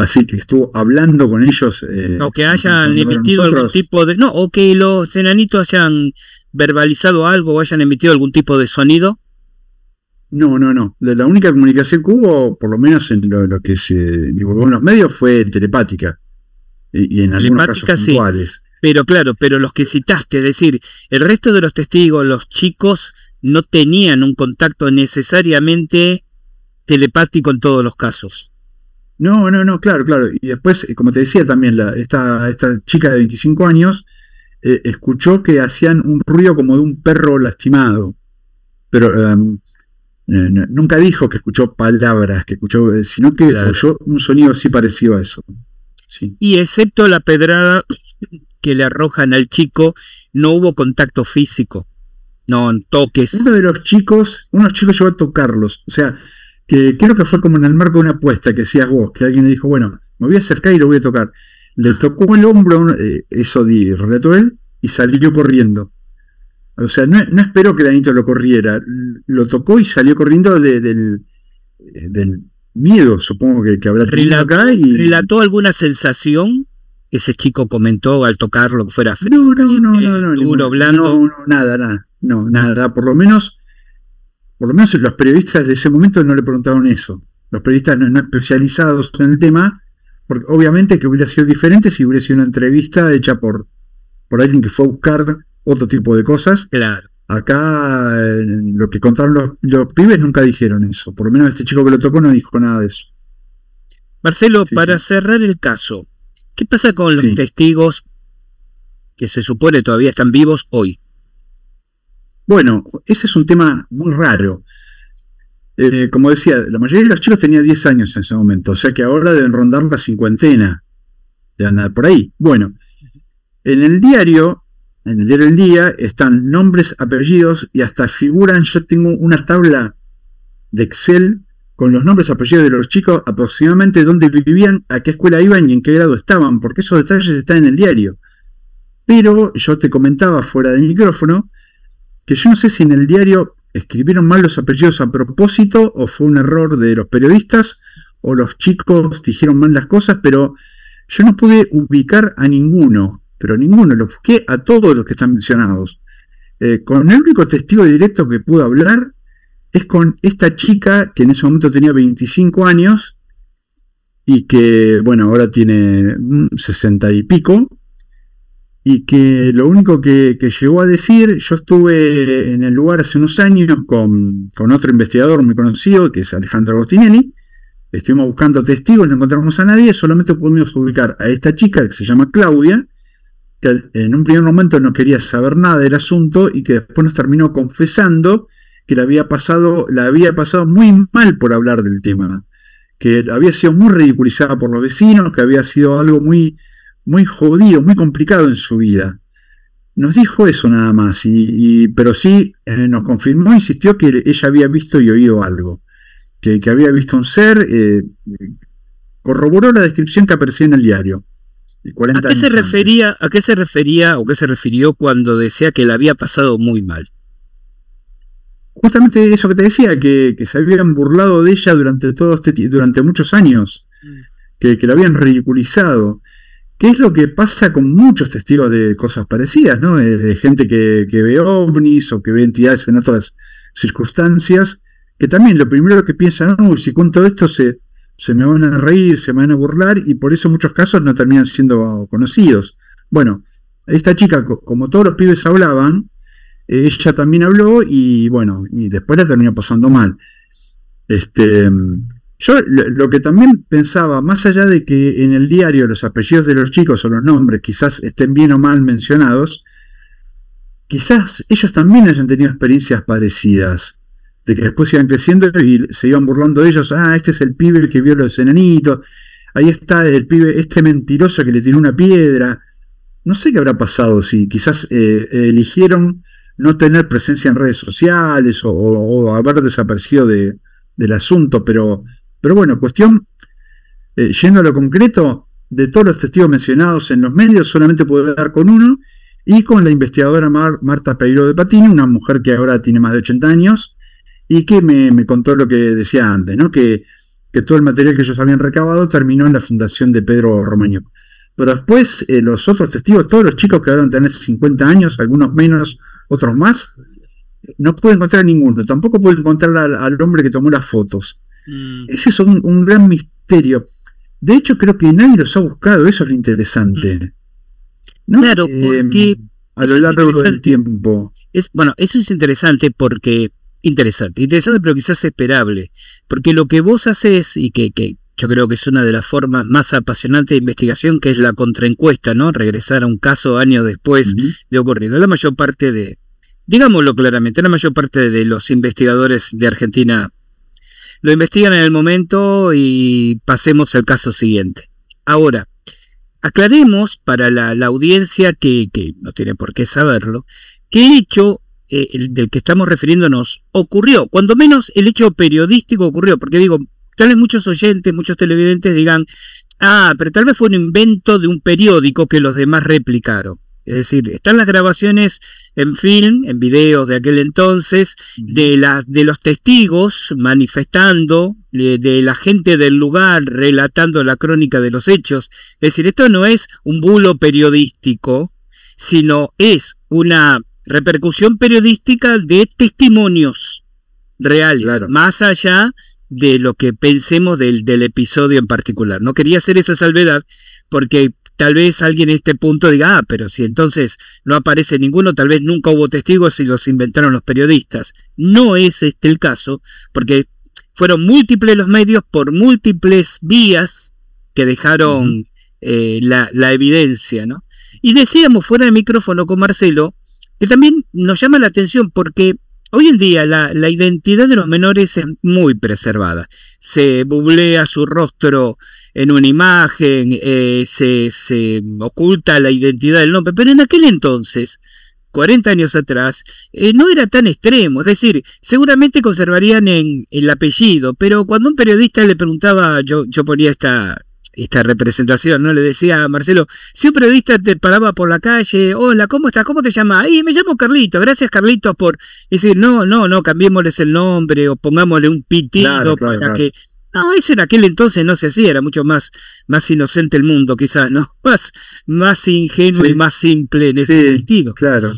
así que estuvo hablando con ellos. Eh, o que hayan emitido algún
tipo de... No, o que los enanitos hayan verbalizado algo o hayan emitido algún tipo de sonido.
No, no, no. La, única comunicación que hubo, por lo menos en lo, que se divulgó en los medios, fue telepática. Y, en algunos telepática, casos puntuales. Pero claro, pero
los que citaste, es decir, el resto de los testigos, los chicos, no tenían un contacto necesariamente telepático en todos los casos.
No, no, no, claro, claro. Y después, eh, como te decía también, esta, chica de 25 años eh, escuchó que hacían un ruido como de un perro lastimado. Pero em, eh, nunca dijo que escuchó palabras, que escuchó, sino que oyó un sonido así parecido a eso. Sí. Y excepto
la pedrada que le arrojan al chico, no hubo contacto físico.
No, toques. Uno de los chicos, unos chicos llegó a tocarlos. O sea, que creo que fue como en el marco de una apuesta que hacías vos, que alguien le dijo, bueno, me voy a acercar y lo voy a tocar. Le tocó el hombro, eh, eso di, relató él, y salió corriendo. O sea, no, no esperó que Danito lo corriera, lo tocó y salió corriendo eh, del, miedo, supongo que, que habrá tenido acá.
Y... ¿Relató alguna sensación?
Ese chico comentó al tocarlo que fuera frío, no, no, no, duro, blando. No, nada, nada, no, nada, por lo menos por lo menos los periodistas de ese momento no le preguntaron eso. Los periodistas no, especializados en el tema, porque obviamente que hubiera sido diferente si hubiera sido una entrevista hecha por, por alguien que fue a buscar otro tipo de cosas. Claro. Acá eh, lo que contaron los, pibes nunca dijeron eso. Por lo menos este chico que lo tocó no dijo nada de eso.
Marcelo, para cerrar el caso, ¿qué pasa con los testigos que se supone todavía están vivos hoy?
Bueno, ese es un tema muy raro. Eh, como decía, la mayoría de los chicos tenía 10 años en ese momento, o sea que ahora deben rondar la cincuentena. Deben andar por ahí. Bueno, en el diario, en el diario del día, están nombres, apellidos y hasta figuran. Yo tengo una tabla de Excel con los nombres, apellidos de los chicos, aproximadamente dónde vivían, a qué escuela iban y en qué grado estaban, porque esos detalles están en el diario. Pero yo te comentaba fuera del micrófono que yo no sé si en el diario escribieron mal los apellidos a propósito o fue un error de los periodistas o los chicos dijeron mal las cosas, pero yo no pude ubicar a ninguno, pero ninguno, lo busqué a todos los que están mencionados. Eh, con el único testigo directo que pude hablar es con esta chica que en ese momento tenía 25 años y que, bueno, ahora tiene 60 mm, y pico, y que lo único que, llegó a decir, yo estuve en el lugar hace unos años con, otro investigador muy conocido, que es Alejandro Agostinelli, estuvimos buscando testigos, no encontramos a nadie, solamente pudimos ubicar a esta chica que se llama Claudia, que en un primer momento no quería saber nada del asunto y que después nos terminó confesando que había pasado, la había pasado muy mal por hablar del tema, que había sido muy ridiculizada por los vecinos, que había sido algo muy muy jodido, muy complicado en su vida. Nos dijo eso nada más, y, pero sí eh, nos confirmó, insistió que ella había visto y oído algo, que, había visto un ser, eh, corroboró la descripción que aparecía en el diario.
¿A qué se refería, a qué se refería o qué se refirió cuando decía que la había pasado muy
mal? Justamente eso que te decía, que, se habían burlado de ella durante todo este, durante muchos años, mm. que, que la habían ridiculizado. ¿Qué es lo que pasa con muchos testigos de cosas parecidas, ¿no? Eh, gente que, ve ovnis o que ve entidades en otras circunstancias, que también lo primero que piensan, uy, si cuento esto se, se me van a reír, se me van a burlar, y por eso muchos casos no terminan siendo conocidos. Bueno, esta chica, como todos los pibes hablaban, eh, ella también habló y bueno, y después la terminó pasando mal. Este, yo lo que también pensaba, más allá de que en el diario los apellidos de los chicos o los nombres quizás estén bien o mal mencionados, quizás ellos también hayan tenido experiencias parecidas, de que después iban creciendo y se iban burlando de ellos, ah, este es el pibe que vio los enanitos, ahí está el pibe, este mentiroso que le tiró una piedra. No sé qué habrá pasado, si quizás eh, eligieron no tener presencia en redes sociales o, haber desaparecido de, del asunto, pero pero bueno, cuestión, eh, yendo a lo concreto, de todos los testigos mencionados en los medios, solamente puedo dar con uno, y con la investigadora Marta Peiro de Patini una mujer que ahora tiene más de 80 años, y que me, contó lo que decía antes, ¿no? Que, todo el material que ellos habían recabado terminó en la fundación de Pedro romaño Pero después, eh, los otros testigos, todos los chicos que a tener 50 años, algunos menos, otros más, no pude encontrar ninguno. Tampoco pude encontrar al hombre que tomó las fotos. Mm. Ese es un, un, gran misterio. De hecho, creo que nadie los ha buscado, eso es lo interesante. Mm. Claro, eh, porque... a lo largo del tiempo. bueno,
eso es interesante porque... Interesante, interesante pero quizás esperable. Porque lo que vos haces y que, yo creo que es una de las formas más apasionantes de investigación, que es la contraencuesta, ¿no? Regresar a un caso años después de ocurrido. La mayor parte de, digámoslo claramente, la mayor parte de los investigadores de Argentina lo investigan en el momento y pasemos al caso siguiente. Ahora, aclaremos para la, audiencia que, no tiene por qué saberlo, qué hecho eh, del que estamos refiriéndonos ocurrió, cuando menos el hecho periodístico ocurrió, porque digo, tal vez muchos oyentes, muchos televidentes digan, ah, pero tal vez fue un invento de un periódico que los demás replicaron. Es decir, están las grabaciones en film, en videos de aquel entonces, de, las, de los testigos manifestando, eh, de, la gente del lugar relatando la crónica de los hechos. Es decir, esto no es un bulo periodístico, sino es una repercusión periodística de testimonios reales, más allá de lo que pensemos del, del episodio en particular. No quería hacer esa salvedad porque Tal vez alguien en este punto diga, ah, pero si entonces no aparece ninguno, tal vez nunca hubo testigos y los inventaron los periodistas. No es este el caso, porque fueron múltiples los medios por múltiples vías que dejaron eh, la, evidencia, ¿no? Y decíamos fuera de micrófono con Marcelo que también nos llama la atención porque hoy en día la, la identidad de los menores es muy preservada. Se bublea su rostro en una imagen, eh, se, se oculta la identidad del nombre, pero en aquel entonces 40 años atrás, eh, no era tan extremo. Es decir, seguramente conservarían el apellido, pero cuando un periodista le preguntaba, yo, yo ponía esta, esta representación, ¿no? Le decía a Marcelo, si un periodista te paraba por la calle, hola, ¿cómo estás? ¿Cómo te llamas? Y me llamo Carlito, gracias Carlitos por decir, no, no, no, cambiémosles el nombre o pongámosle un pitido para que no, eso en aquel entonces no se hacía, era mucho más, más inocente el mundo, quizás, ¿no? Más, más ingenuo y más simple en ese sentido. Claro.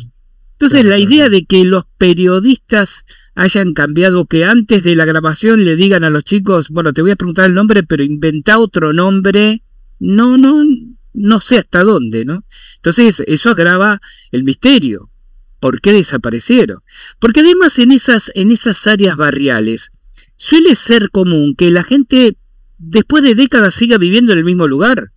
Entonces, la idea de que los periodistas hayan cambiado, que antes de la grabación le digan a los chicos, bueno, te voy a preguntar el nombre, pero inventa otro nombre, no, no, no sé hasta dónde, ¿no? Entonces, eso agrava el misterio. ¿Por qué desaparecieron? Porque además en esas, en esas áreas barriales, Suele ser común que la gente después de décadas siga viviendo en el mismo lugar.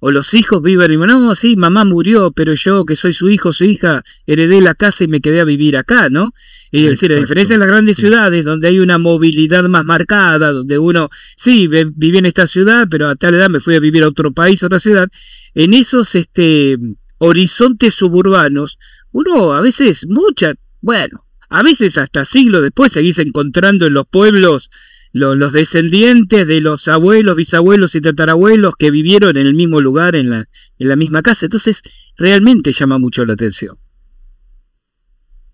O los hijos viven y no, sí, mamá murió, pero yo que soy su hijo, su hija, heredé la casa y me quedé a vivir acá, ¿no? Es decir, a diferencia de las grandes ciudades, donde hay una movilidad más marcada, donde uno, sí, viví en esta ciudad, pero a tal edad me fui a vivir a otro país, a otra ciudad, en esos este, horizontes suburbanos, uno a veces, mucha, bueno, a veces hasta siglos después seguís encontrando en los pueblos los, descendientes de los abuelos, bisabuelos y tatarabuelos que vivieron en el mismo lugar, en la,
misma casa. Entonces, realmente llama mucho la atención.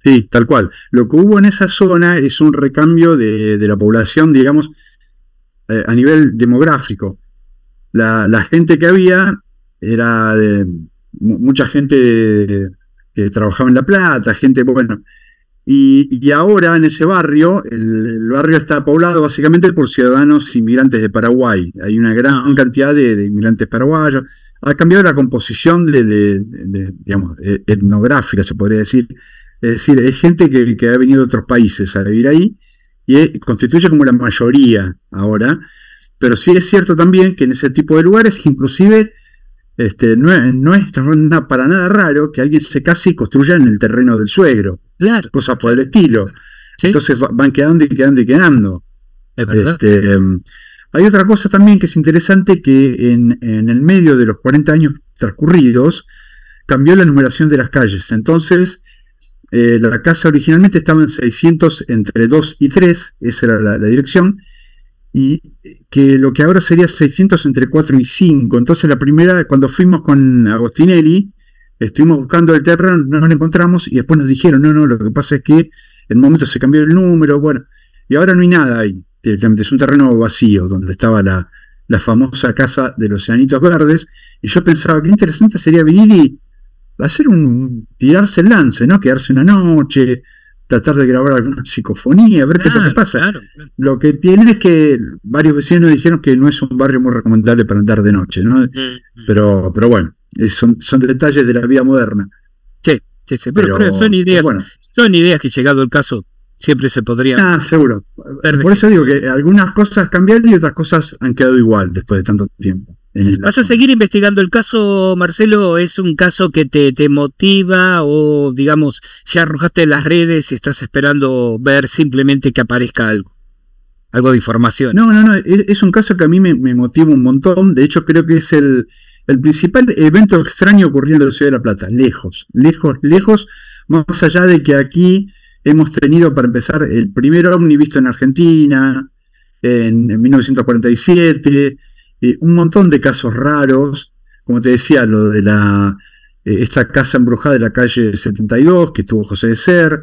Sí, tal cual. Lo que hubo en esa zona es un recambio de, la población, digamos, eh, a nivel demográfico. La, gente que había era de, mucha gente que trabajaba en La Plata, gente, bueno, y, ahora en ese barrio, el, barrio está poblado básicamente por ciudadanos inmigrantes de Paraguay. Hay una gran cantidad de, inmigrantes paraguayos. Ha cambiado la composición de, digamos, e, etnográfica, se podría decir. Es decir, es gente que, ha venido de otros países a vivir ahí y constituye como la mayoría ahora. Pero sí es cierto también que en ese tipo de lugares, inclusive, este, no, no es para nada raro que alguien se case y construya en el terreno del suegro Cosas por el estilo. Entonces van quedando y quedando y quedando. Es verdad. Este, em, hay otra cosa también que es interesante que en, el medio de los 40 años transcurridos cambió la numeración de las calles. Entonces, eh, la casa originalmente estaba en 600 entre 2 y 3, esa era la, dirección, y eh, que lo que ahora sería 600 entre 4 y 5. Entonces, la primera, cuando fuimos con Agostinelli, Estuvimos buscando el terreno, no lo encontramos y después nos dijeron, no, no, lo que pasa es que en un momento se cambió el número, bueno, y ahora no hay nada ahí, directamente es un terreno vacío donde estaba la, famosa casa de los Oceanitos Verdes, y yo pensaba, que interesante sería venir y hacer un, tirarse el lance, ¿no? Quedarse una noche, tratar de grabar alguna psicofonía, ver qué es lo que pasa. Lo que tiene es que varios vecinos dijeron que no es un barrio muy recomendable para andar de noche, ¿no? Mm, mm. Pero, pero bueno, eh, son, detalles de la vida moderna. Sí, sí, sí pero, son ideas, bueno.
son ideas que llegado el caso siempre se podría. Ah,
seguro. Por eso digo que algunas cosas cambiaron y otras cosas han quedado igual después de tanto tiempo.
¿Vas a seguir investigando el caso, Marcelo? ¿Es un caso que te, motiva o, digamos, ya arrojaste las redes y estás esperando ver simplemente que aparezca algo? Algo de información. No,
no, no. E, es, un caso que a mí me, motiva un montón. De hecho, creo que es el, el principal evento extraño ocurriendo en la ciudad de La Plata, lejos, lejos, lejos, más allá de que aquí hemos tenido, para empezar, el primer ovni visto en Argentina, en, 1947, un montón de casos raros, como te decía, lo de la, eh, esta casa embrujada de la calle 72, que estuvo José de Ser,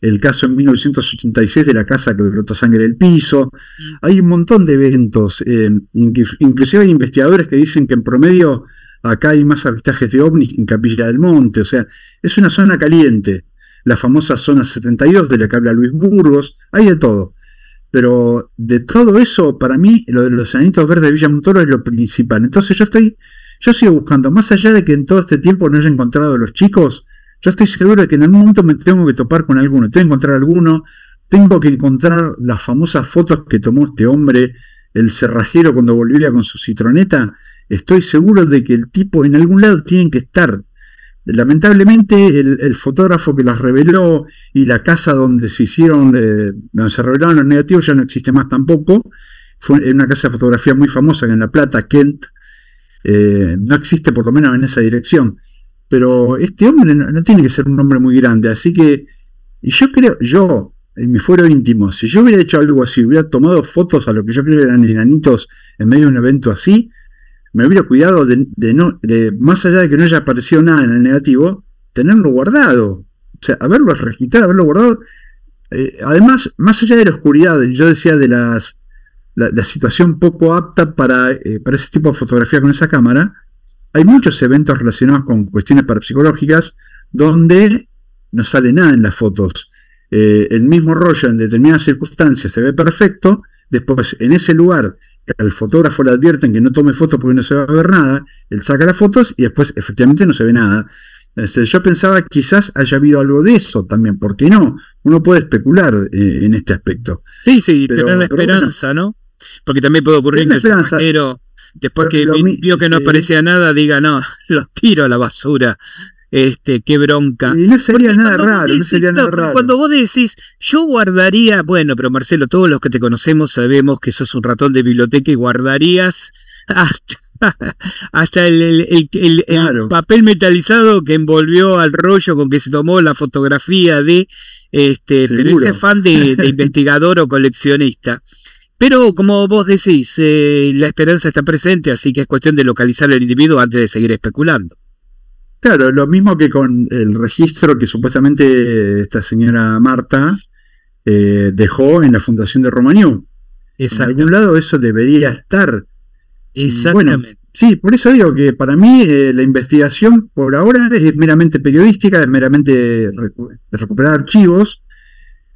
el caso en 1986 de la casa que brota sangre del piso. Mm. Hay un montón de eventos, eh, inclusive hay investigadores que dicen que en promedio acá hay más avistajes de ovnis que en Capilla del Monte, o sea, es una zona caliente, la famosa zona 72 de la que habla Luis Burgos, hay de todo. Pero de todo eso, para mí, lo de los anitos verdes de Villa Montoro es lo principal. Entonces yo estoy, yo sigo buscando, más allá de que en todo este tiempo no haya encontrado a los chicos, yo estoy seguro de que en algún momento me tengo que topar con alguno, tengo que encontrar alguno, tengo que encontrar las famosas fotos que tomó este hombre, el cerrajero cuando volvía con su citroneta. Estoy seguro de que el tipo en algún lado tiene que estar. Lamentablemente el, fotógrafo que las reveló y la casa donde se hicieron, eh, donde se revelaron los negativos ya no existe más tampoco. Fue una casa de fotografía muy famosa en La Plata, Kent. Eh, no existe por lo menos en esa dirección pero este hombre no, tiene que ser un hombre muy grande, así que y yo creo, yo, en mi fuero íntimo, si yo hubiera hecho algo así, hubiera tomado fotos a lo que yo creo eran enanitos en medio de un evento así, me hubiera cuidado de, no, de, más allá de que no haya aparecido nada en el negativo, tenerlo guardado, o sea, haberlo registrado, haberlo guardado. Eh, además, más allá de la oscuridad, yo decía de las la, situación poco apta para, eh, para ese tipo de fotografía con esa cámara, hay muchos eventos relacionados con cuestiones parapsicológicas donde no sale nada en las fotos. Eh, el mismo rollo en determinadas circunstancias se ve perfecto, después en ese lugar al fotógrafo le advierten que no tome fotos porque no se va a ver nada, él saca las fotos y después efectivamente no se ve nada. Este, yo pensaba quizás haya habido algo de eso también, ¿por qué no? Uno puede especular eh, en este aspecto.
Sí, sí, tener la esperanza, ¿no? Porque también puede ocurrir que el pero Después que vio que no aparecía nada, diga, no, los tiro a la basura. Este, qué bronca. no sería nada raro, no sería nada Cuando vos decís, yo guardaría, bueno, pero Marcelo, todos los que te conocemos sabemos que sos un ratón de biblioteca y guardarías hasta, el, el, papel metalizado que envolvió al rollo con que se tomó la fotografía de este, ese fan de investigador o coleccionista. Pero como vos decís, eh, la esperanza está presente, así que es cuestión de localizar al individuo antes de seguir especulando.
Claro, lo mismo que con el registro que supuestamente esta señora Marta eh, dejó en la fundación de Romagnón. En algún lado eso debería estar. Exactamente. sí, por eso digo que para mí eh, la investigación por ahora es meramente periodística, es meramente recuperar archivos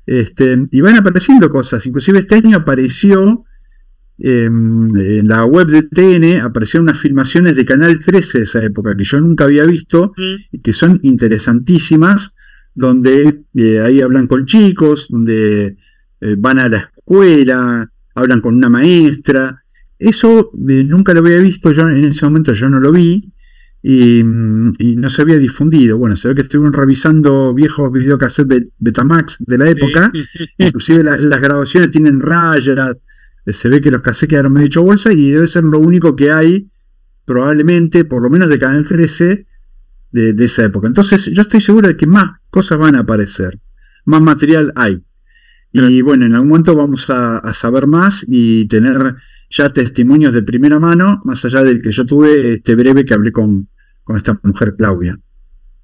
este, y van apareciendo cosas. Inclusive este año apareció em, en la web de TN, aparecieron unas filmaciones de Canal 13 de esa época que yo nunca había visto y que son interesantísimas, donde eh, ahí hablan con chicos, donde eh, van a la escuela, hablan con una maestra. Eso eh, nunca lo había visto, yo en ese momento yo no lo vi y, no se había difundido. Bueno, se ve que estuvieron revisando viejos videocassettes Betamax de la época, inclusive las grabaciones tienen rayas, eh, se ve que los cassettes quedaron medio hecho bolsa y debe ser lo único que hay, probablemente, por lo menos de Canal 13, de, esa época. Entonces, yo estoy seguro de que más cosas van a aparecer, más material hay. Y bueno, en algún momento vamos a, saber más y tener ya testimonios de primera mano, más allá del que yo tuve este breve que hablé con, con esta mujer Claudia.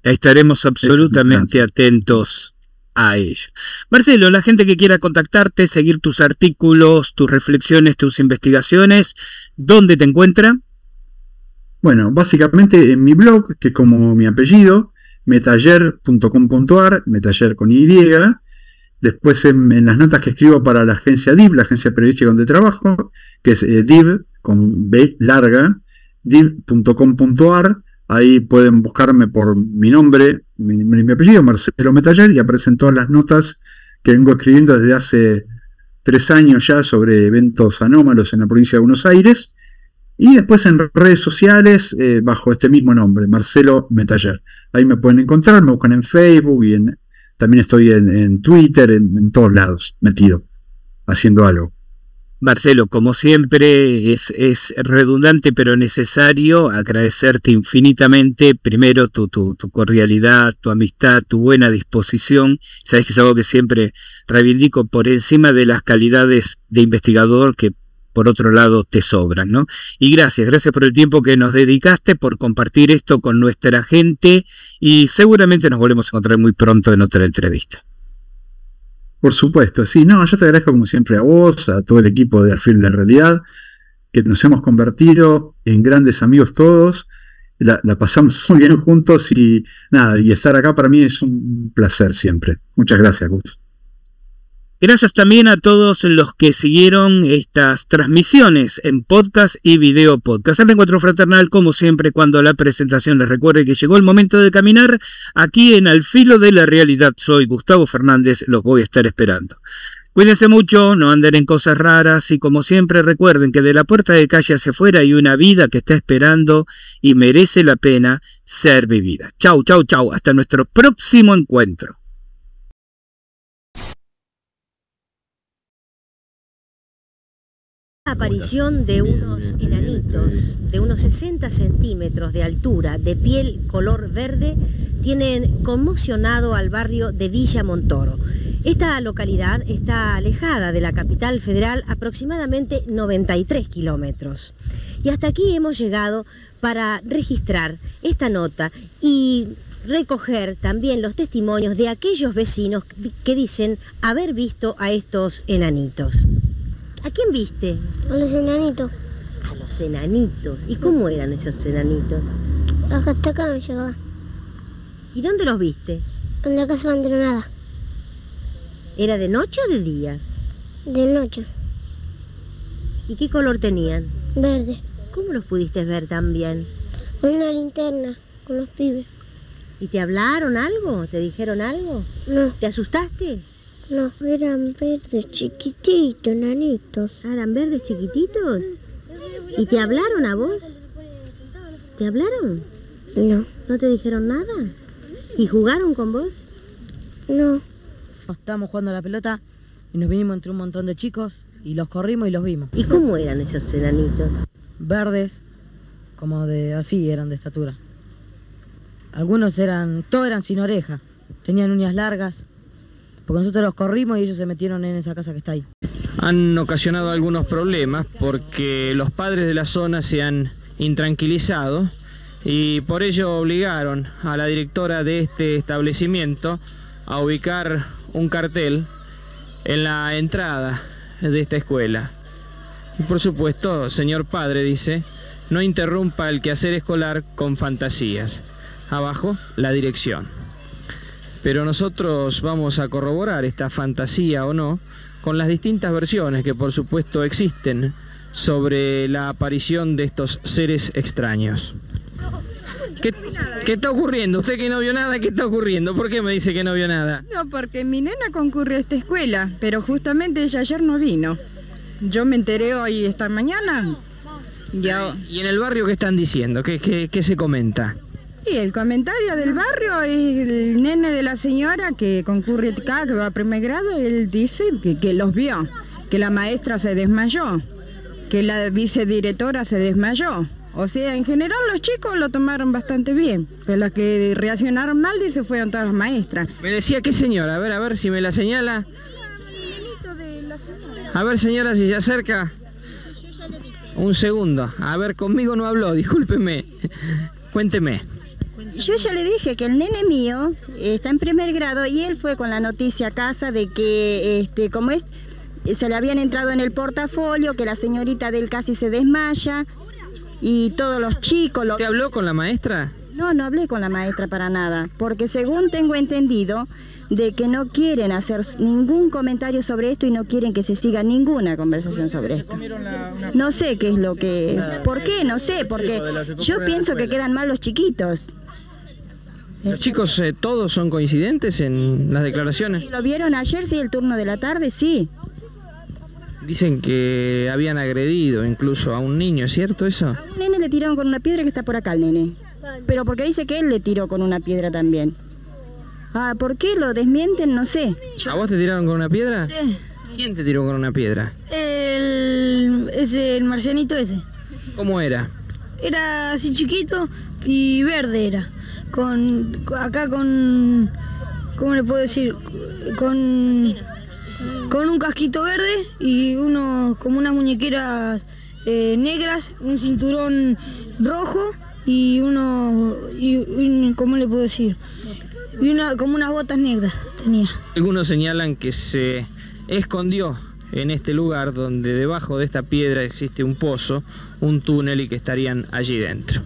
Estaremos
absolutamente atentos a ella. Marcelo, la gente que quiera contactarte, seguir tus artículos, tus reflexiones, tus
investigaciones, ¿dónde te encuentra? Bueno, básicamente en mi blog, que como mi apellido, metaller.com.ar, metaller con Y. Después en, las notas que escribo para la agencia DIV, la agencia periodística donde trabajo, que es eh, DIV con B larga, div.com.ar Ahí pueden buscarme por mi nombre, mi, apellido, Marcelo Metaller, y aparecen todas las notas que vengo escribiendo desde hace tres años ya sobre eventos anómalos en la provincia de Buenos Aires. Y después en redes sociales eh, bajo este mismo nombre, Marcelo Metaller. Ahí me pueden encontrar, me buscan en Facebook y en, también estoy en, Twitter, en todos lados, metido, haciendo algo. Marcelo, como
siempre, es, es, redundante pero necesario agradecerte infinitamente, primero tu, tu, tu, cordialidad, tu amistad, tu buena disposición. Sabes que es algo que siempre reivindico por encima de las calidades de investigador que por otro lado te sobran, ¿no? Y gracias, gracias por el tiempo que nos dedicaste, por compartir esto con nuestra gente y seguramente nos volvemos a encontrar muy pronto en otra entrevista.
Por supuesto, sí, no, yo te agradezco como siempre a vos, a todo el equipo de Alfil de Realidad, que nos hemos convertido en grandes amigos todos, la, pasamos muy bien juntos y nada, y estar acá para mí es un placer siempre. Muchas gracias, Gus.
Gracias también a todos los que siguieron estas transmisiones en podcast y video podcast. El encuentro fraternal, como siempre, cuando la presentación les recuerde que llegó el momento de caminar aquí en Al Filo de la Realidad. Soy Gustavo Fernández, los voy a estar esperando. Cuídense mucho, no anden en cosas raras y como siempre recuerden que de la puerta de calle hacia afuera hay una vida que está esperando y merece la pena ser vivida. Chau, chau, chau. Hasta nuestro próximo encuentro.
aparición de unos enanitos de unos 60 centímetros de altura, de piel color verde, tienen conmocionado al barrio de Villa Montoro. Esta localidad está alejada de la capital federal aproximadamente 93 kilómetros. Y hasta aquí hemos llegado para registrar esta nota y recoger también los testimonios de aquellos vecinos que dicen haber visto a estos enanitos. ¿A quién viste? A los enanitos. A los enanitos. ¿Y cómo eran esos enanitos? Hasta acá me llegaban. ¿Y dónde los viste? En la casa abandonada. ¿Era de noche o de día? De noche. ¿Y qué color tenían? Verde. ¿Cómo los pudiste ver también? Con una linterna, con los pibes. ¿Y te hablaron algo? ¿Te dijeron algo? No. ¿Te asustaste? No, eran verdes chiquititos, nanitos. ¿Eran verdes chiquititos? ¿Y te hablaron a vos? ¿Te hablaron? No. ¿No te dijeron nada? ¿Y jugaron con vos? No. Estábamos jugando a la pelota y nos vinimos entre un montón de chicos y los corrimos y los vimos. ¿Y cómo eran esos enanitos? Verdes, como de así eran de estatura. Algunos eran, todos eran sin oreja, tenían uñas largas, porque nosotros los corrimos y ellos se metieron en esa casa que está ahí.
Han ocasionado algunos problemas porque los padres de la zona se han intranquilizado y por ello obligaron a la directora de este establecimiento a ubicar un cartel en la entrada de esta escuela. Y por supuesto, señor padre, dice, no interrumpa el quehacer escolar con fantasías. Abajo, la dirección pero nosotros vamos a corroborar esta fantasía o no con las distintas versiones que por supuesto existen sobre la aparición de estos seres extraños. ¿Qué, está ocurriendo? Usted que no vio nada, ¿qué está ocurriendo? ¿Por qué me dice que no vio nada? No, porque mi nena concurrió a esta escuela, pero justamente ella ayer no vino. Yo me enteré hoy esta mañana. Ya... ¿Y en el barrio qué están diciendo? qué se comenta? Y el comentario del barrio y el nene de la señora que concurre acá, que va a primer grado, él dice que, los vio, que la maestra se desmayó, que la vicedirectora se desmayó. O sea, en general los chicos lo tomaron bastante bien, pero las que reaccionaron mal dice fueron todas las maestras. Me decía qué señora, a ver, a ver si me la señala. A ver señora si se acerca. Un segundo, a ver, conmigo no habló, discúlpeme. Cuénteme.
Yo ya le dije que el nene mío está en primer grado y él fue con la noticia a casa de que, este, como es, se le habían entrado en el portafolio, que la señorita del casi se desmaya y todos los chicos... ¿Te
habló con la maestra?
No, no hablé con la maestra para nada, porque según tengo entendido, de que no quieren hacer ningún comentario sobre esto y no quieren que se siga ninguna conversación sobre esto. No sé qué es lo que... ¿Por qué? No sé, porque yo pienso que quedan mal los chiquitos.
¿Los este, chicos eh, todos son coincidentes en las declaraciones?
lo vieron ayer, sí, el turno de la tarde, sí.
Dicen que habían agredido incluso a un niño, ¿es cierto eso? A
un nene le tiraron con una piedra que está por acá el nene. Pero porque dice que él le tiró con una piedra también. Ah, ¿por qué lo desmienten? No sé.
¿A vos te tiraron con una piedra? Sí. ¿Quién te tiró con una piedra?
El, el marcianito ese. ¿Cómo era? Era así chiquito y verde era
con acá con le puedo decir? con un casquito verde y unos como unas muñequeras eh, negras, un cinturón rojo y uno le puedo decir? Y una como unas botas negras tenía. Algunos señalan que se escondió en este lugar donde debajo de esta piedra existe un pozo, un túnel y que estarían allí dentro.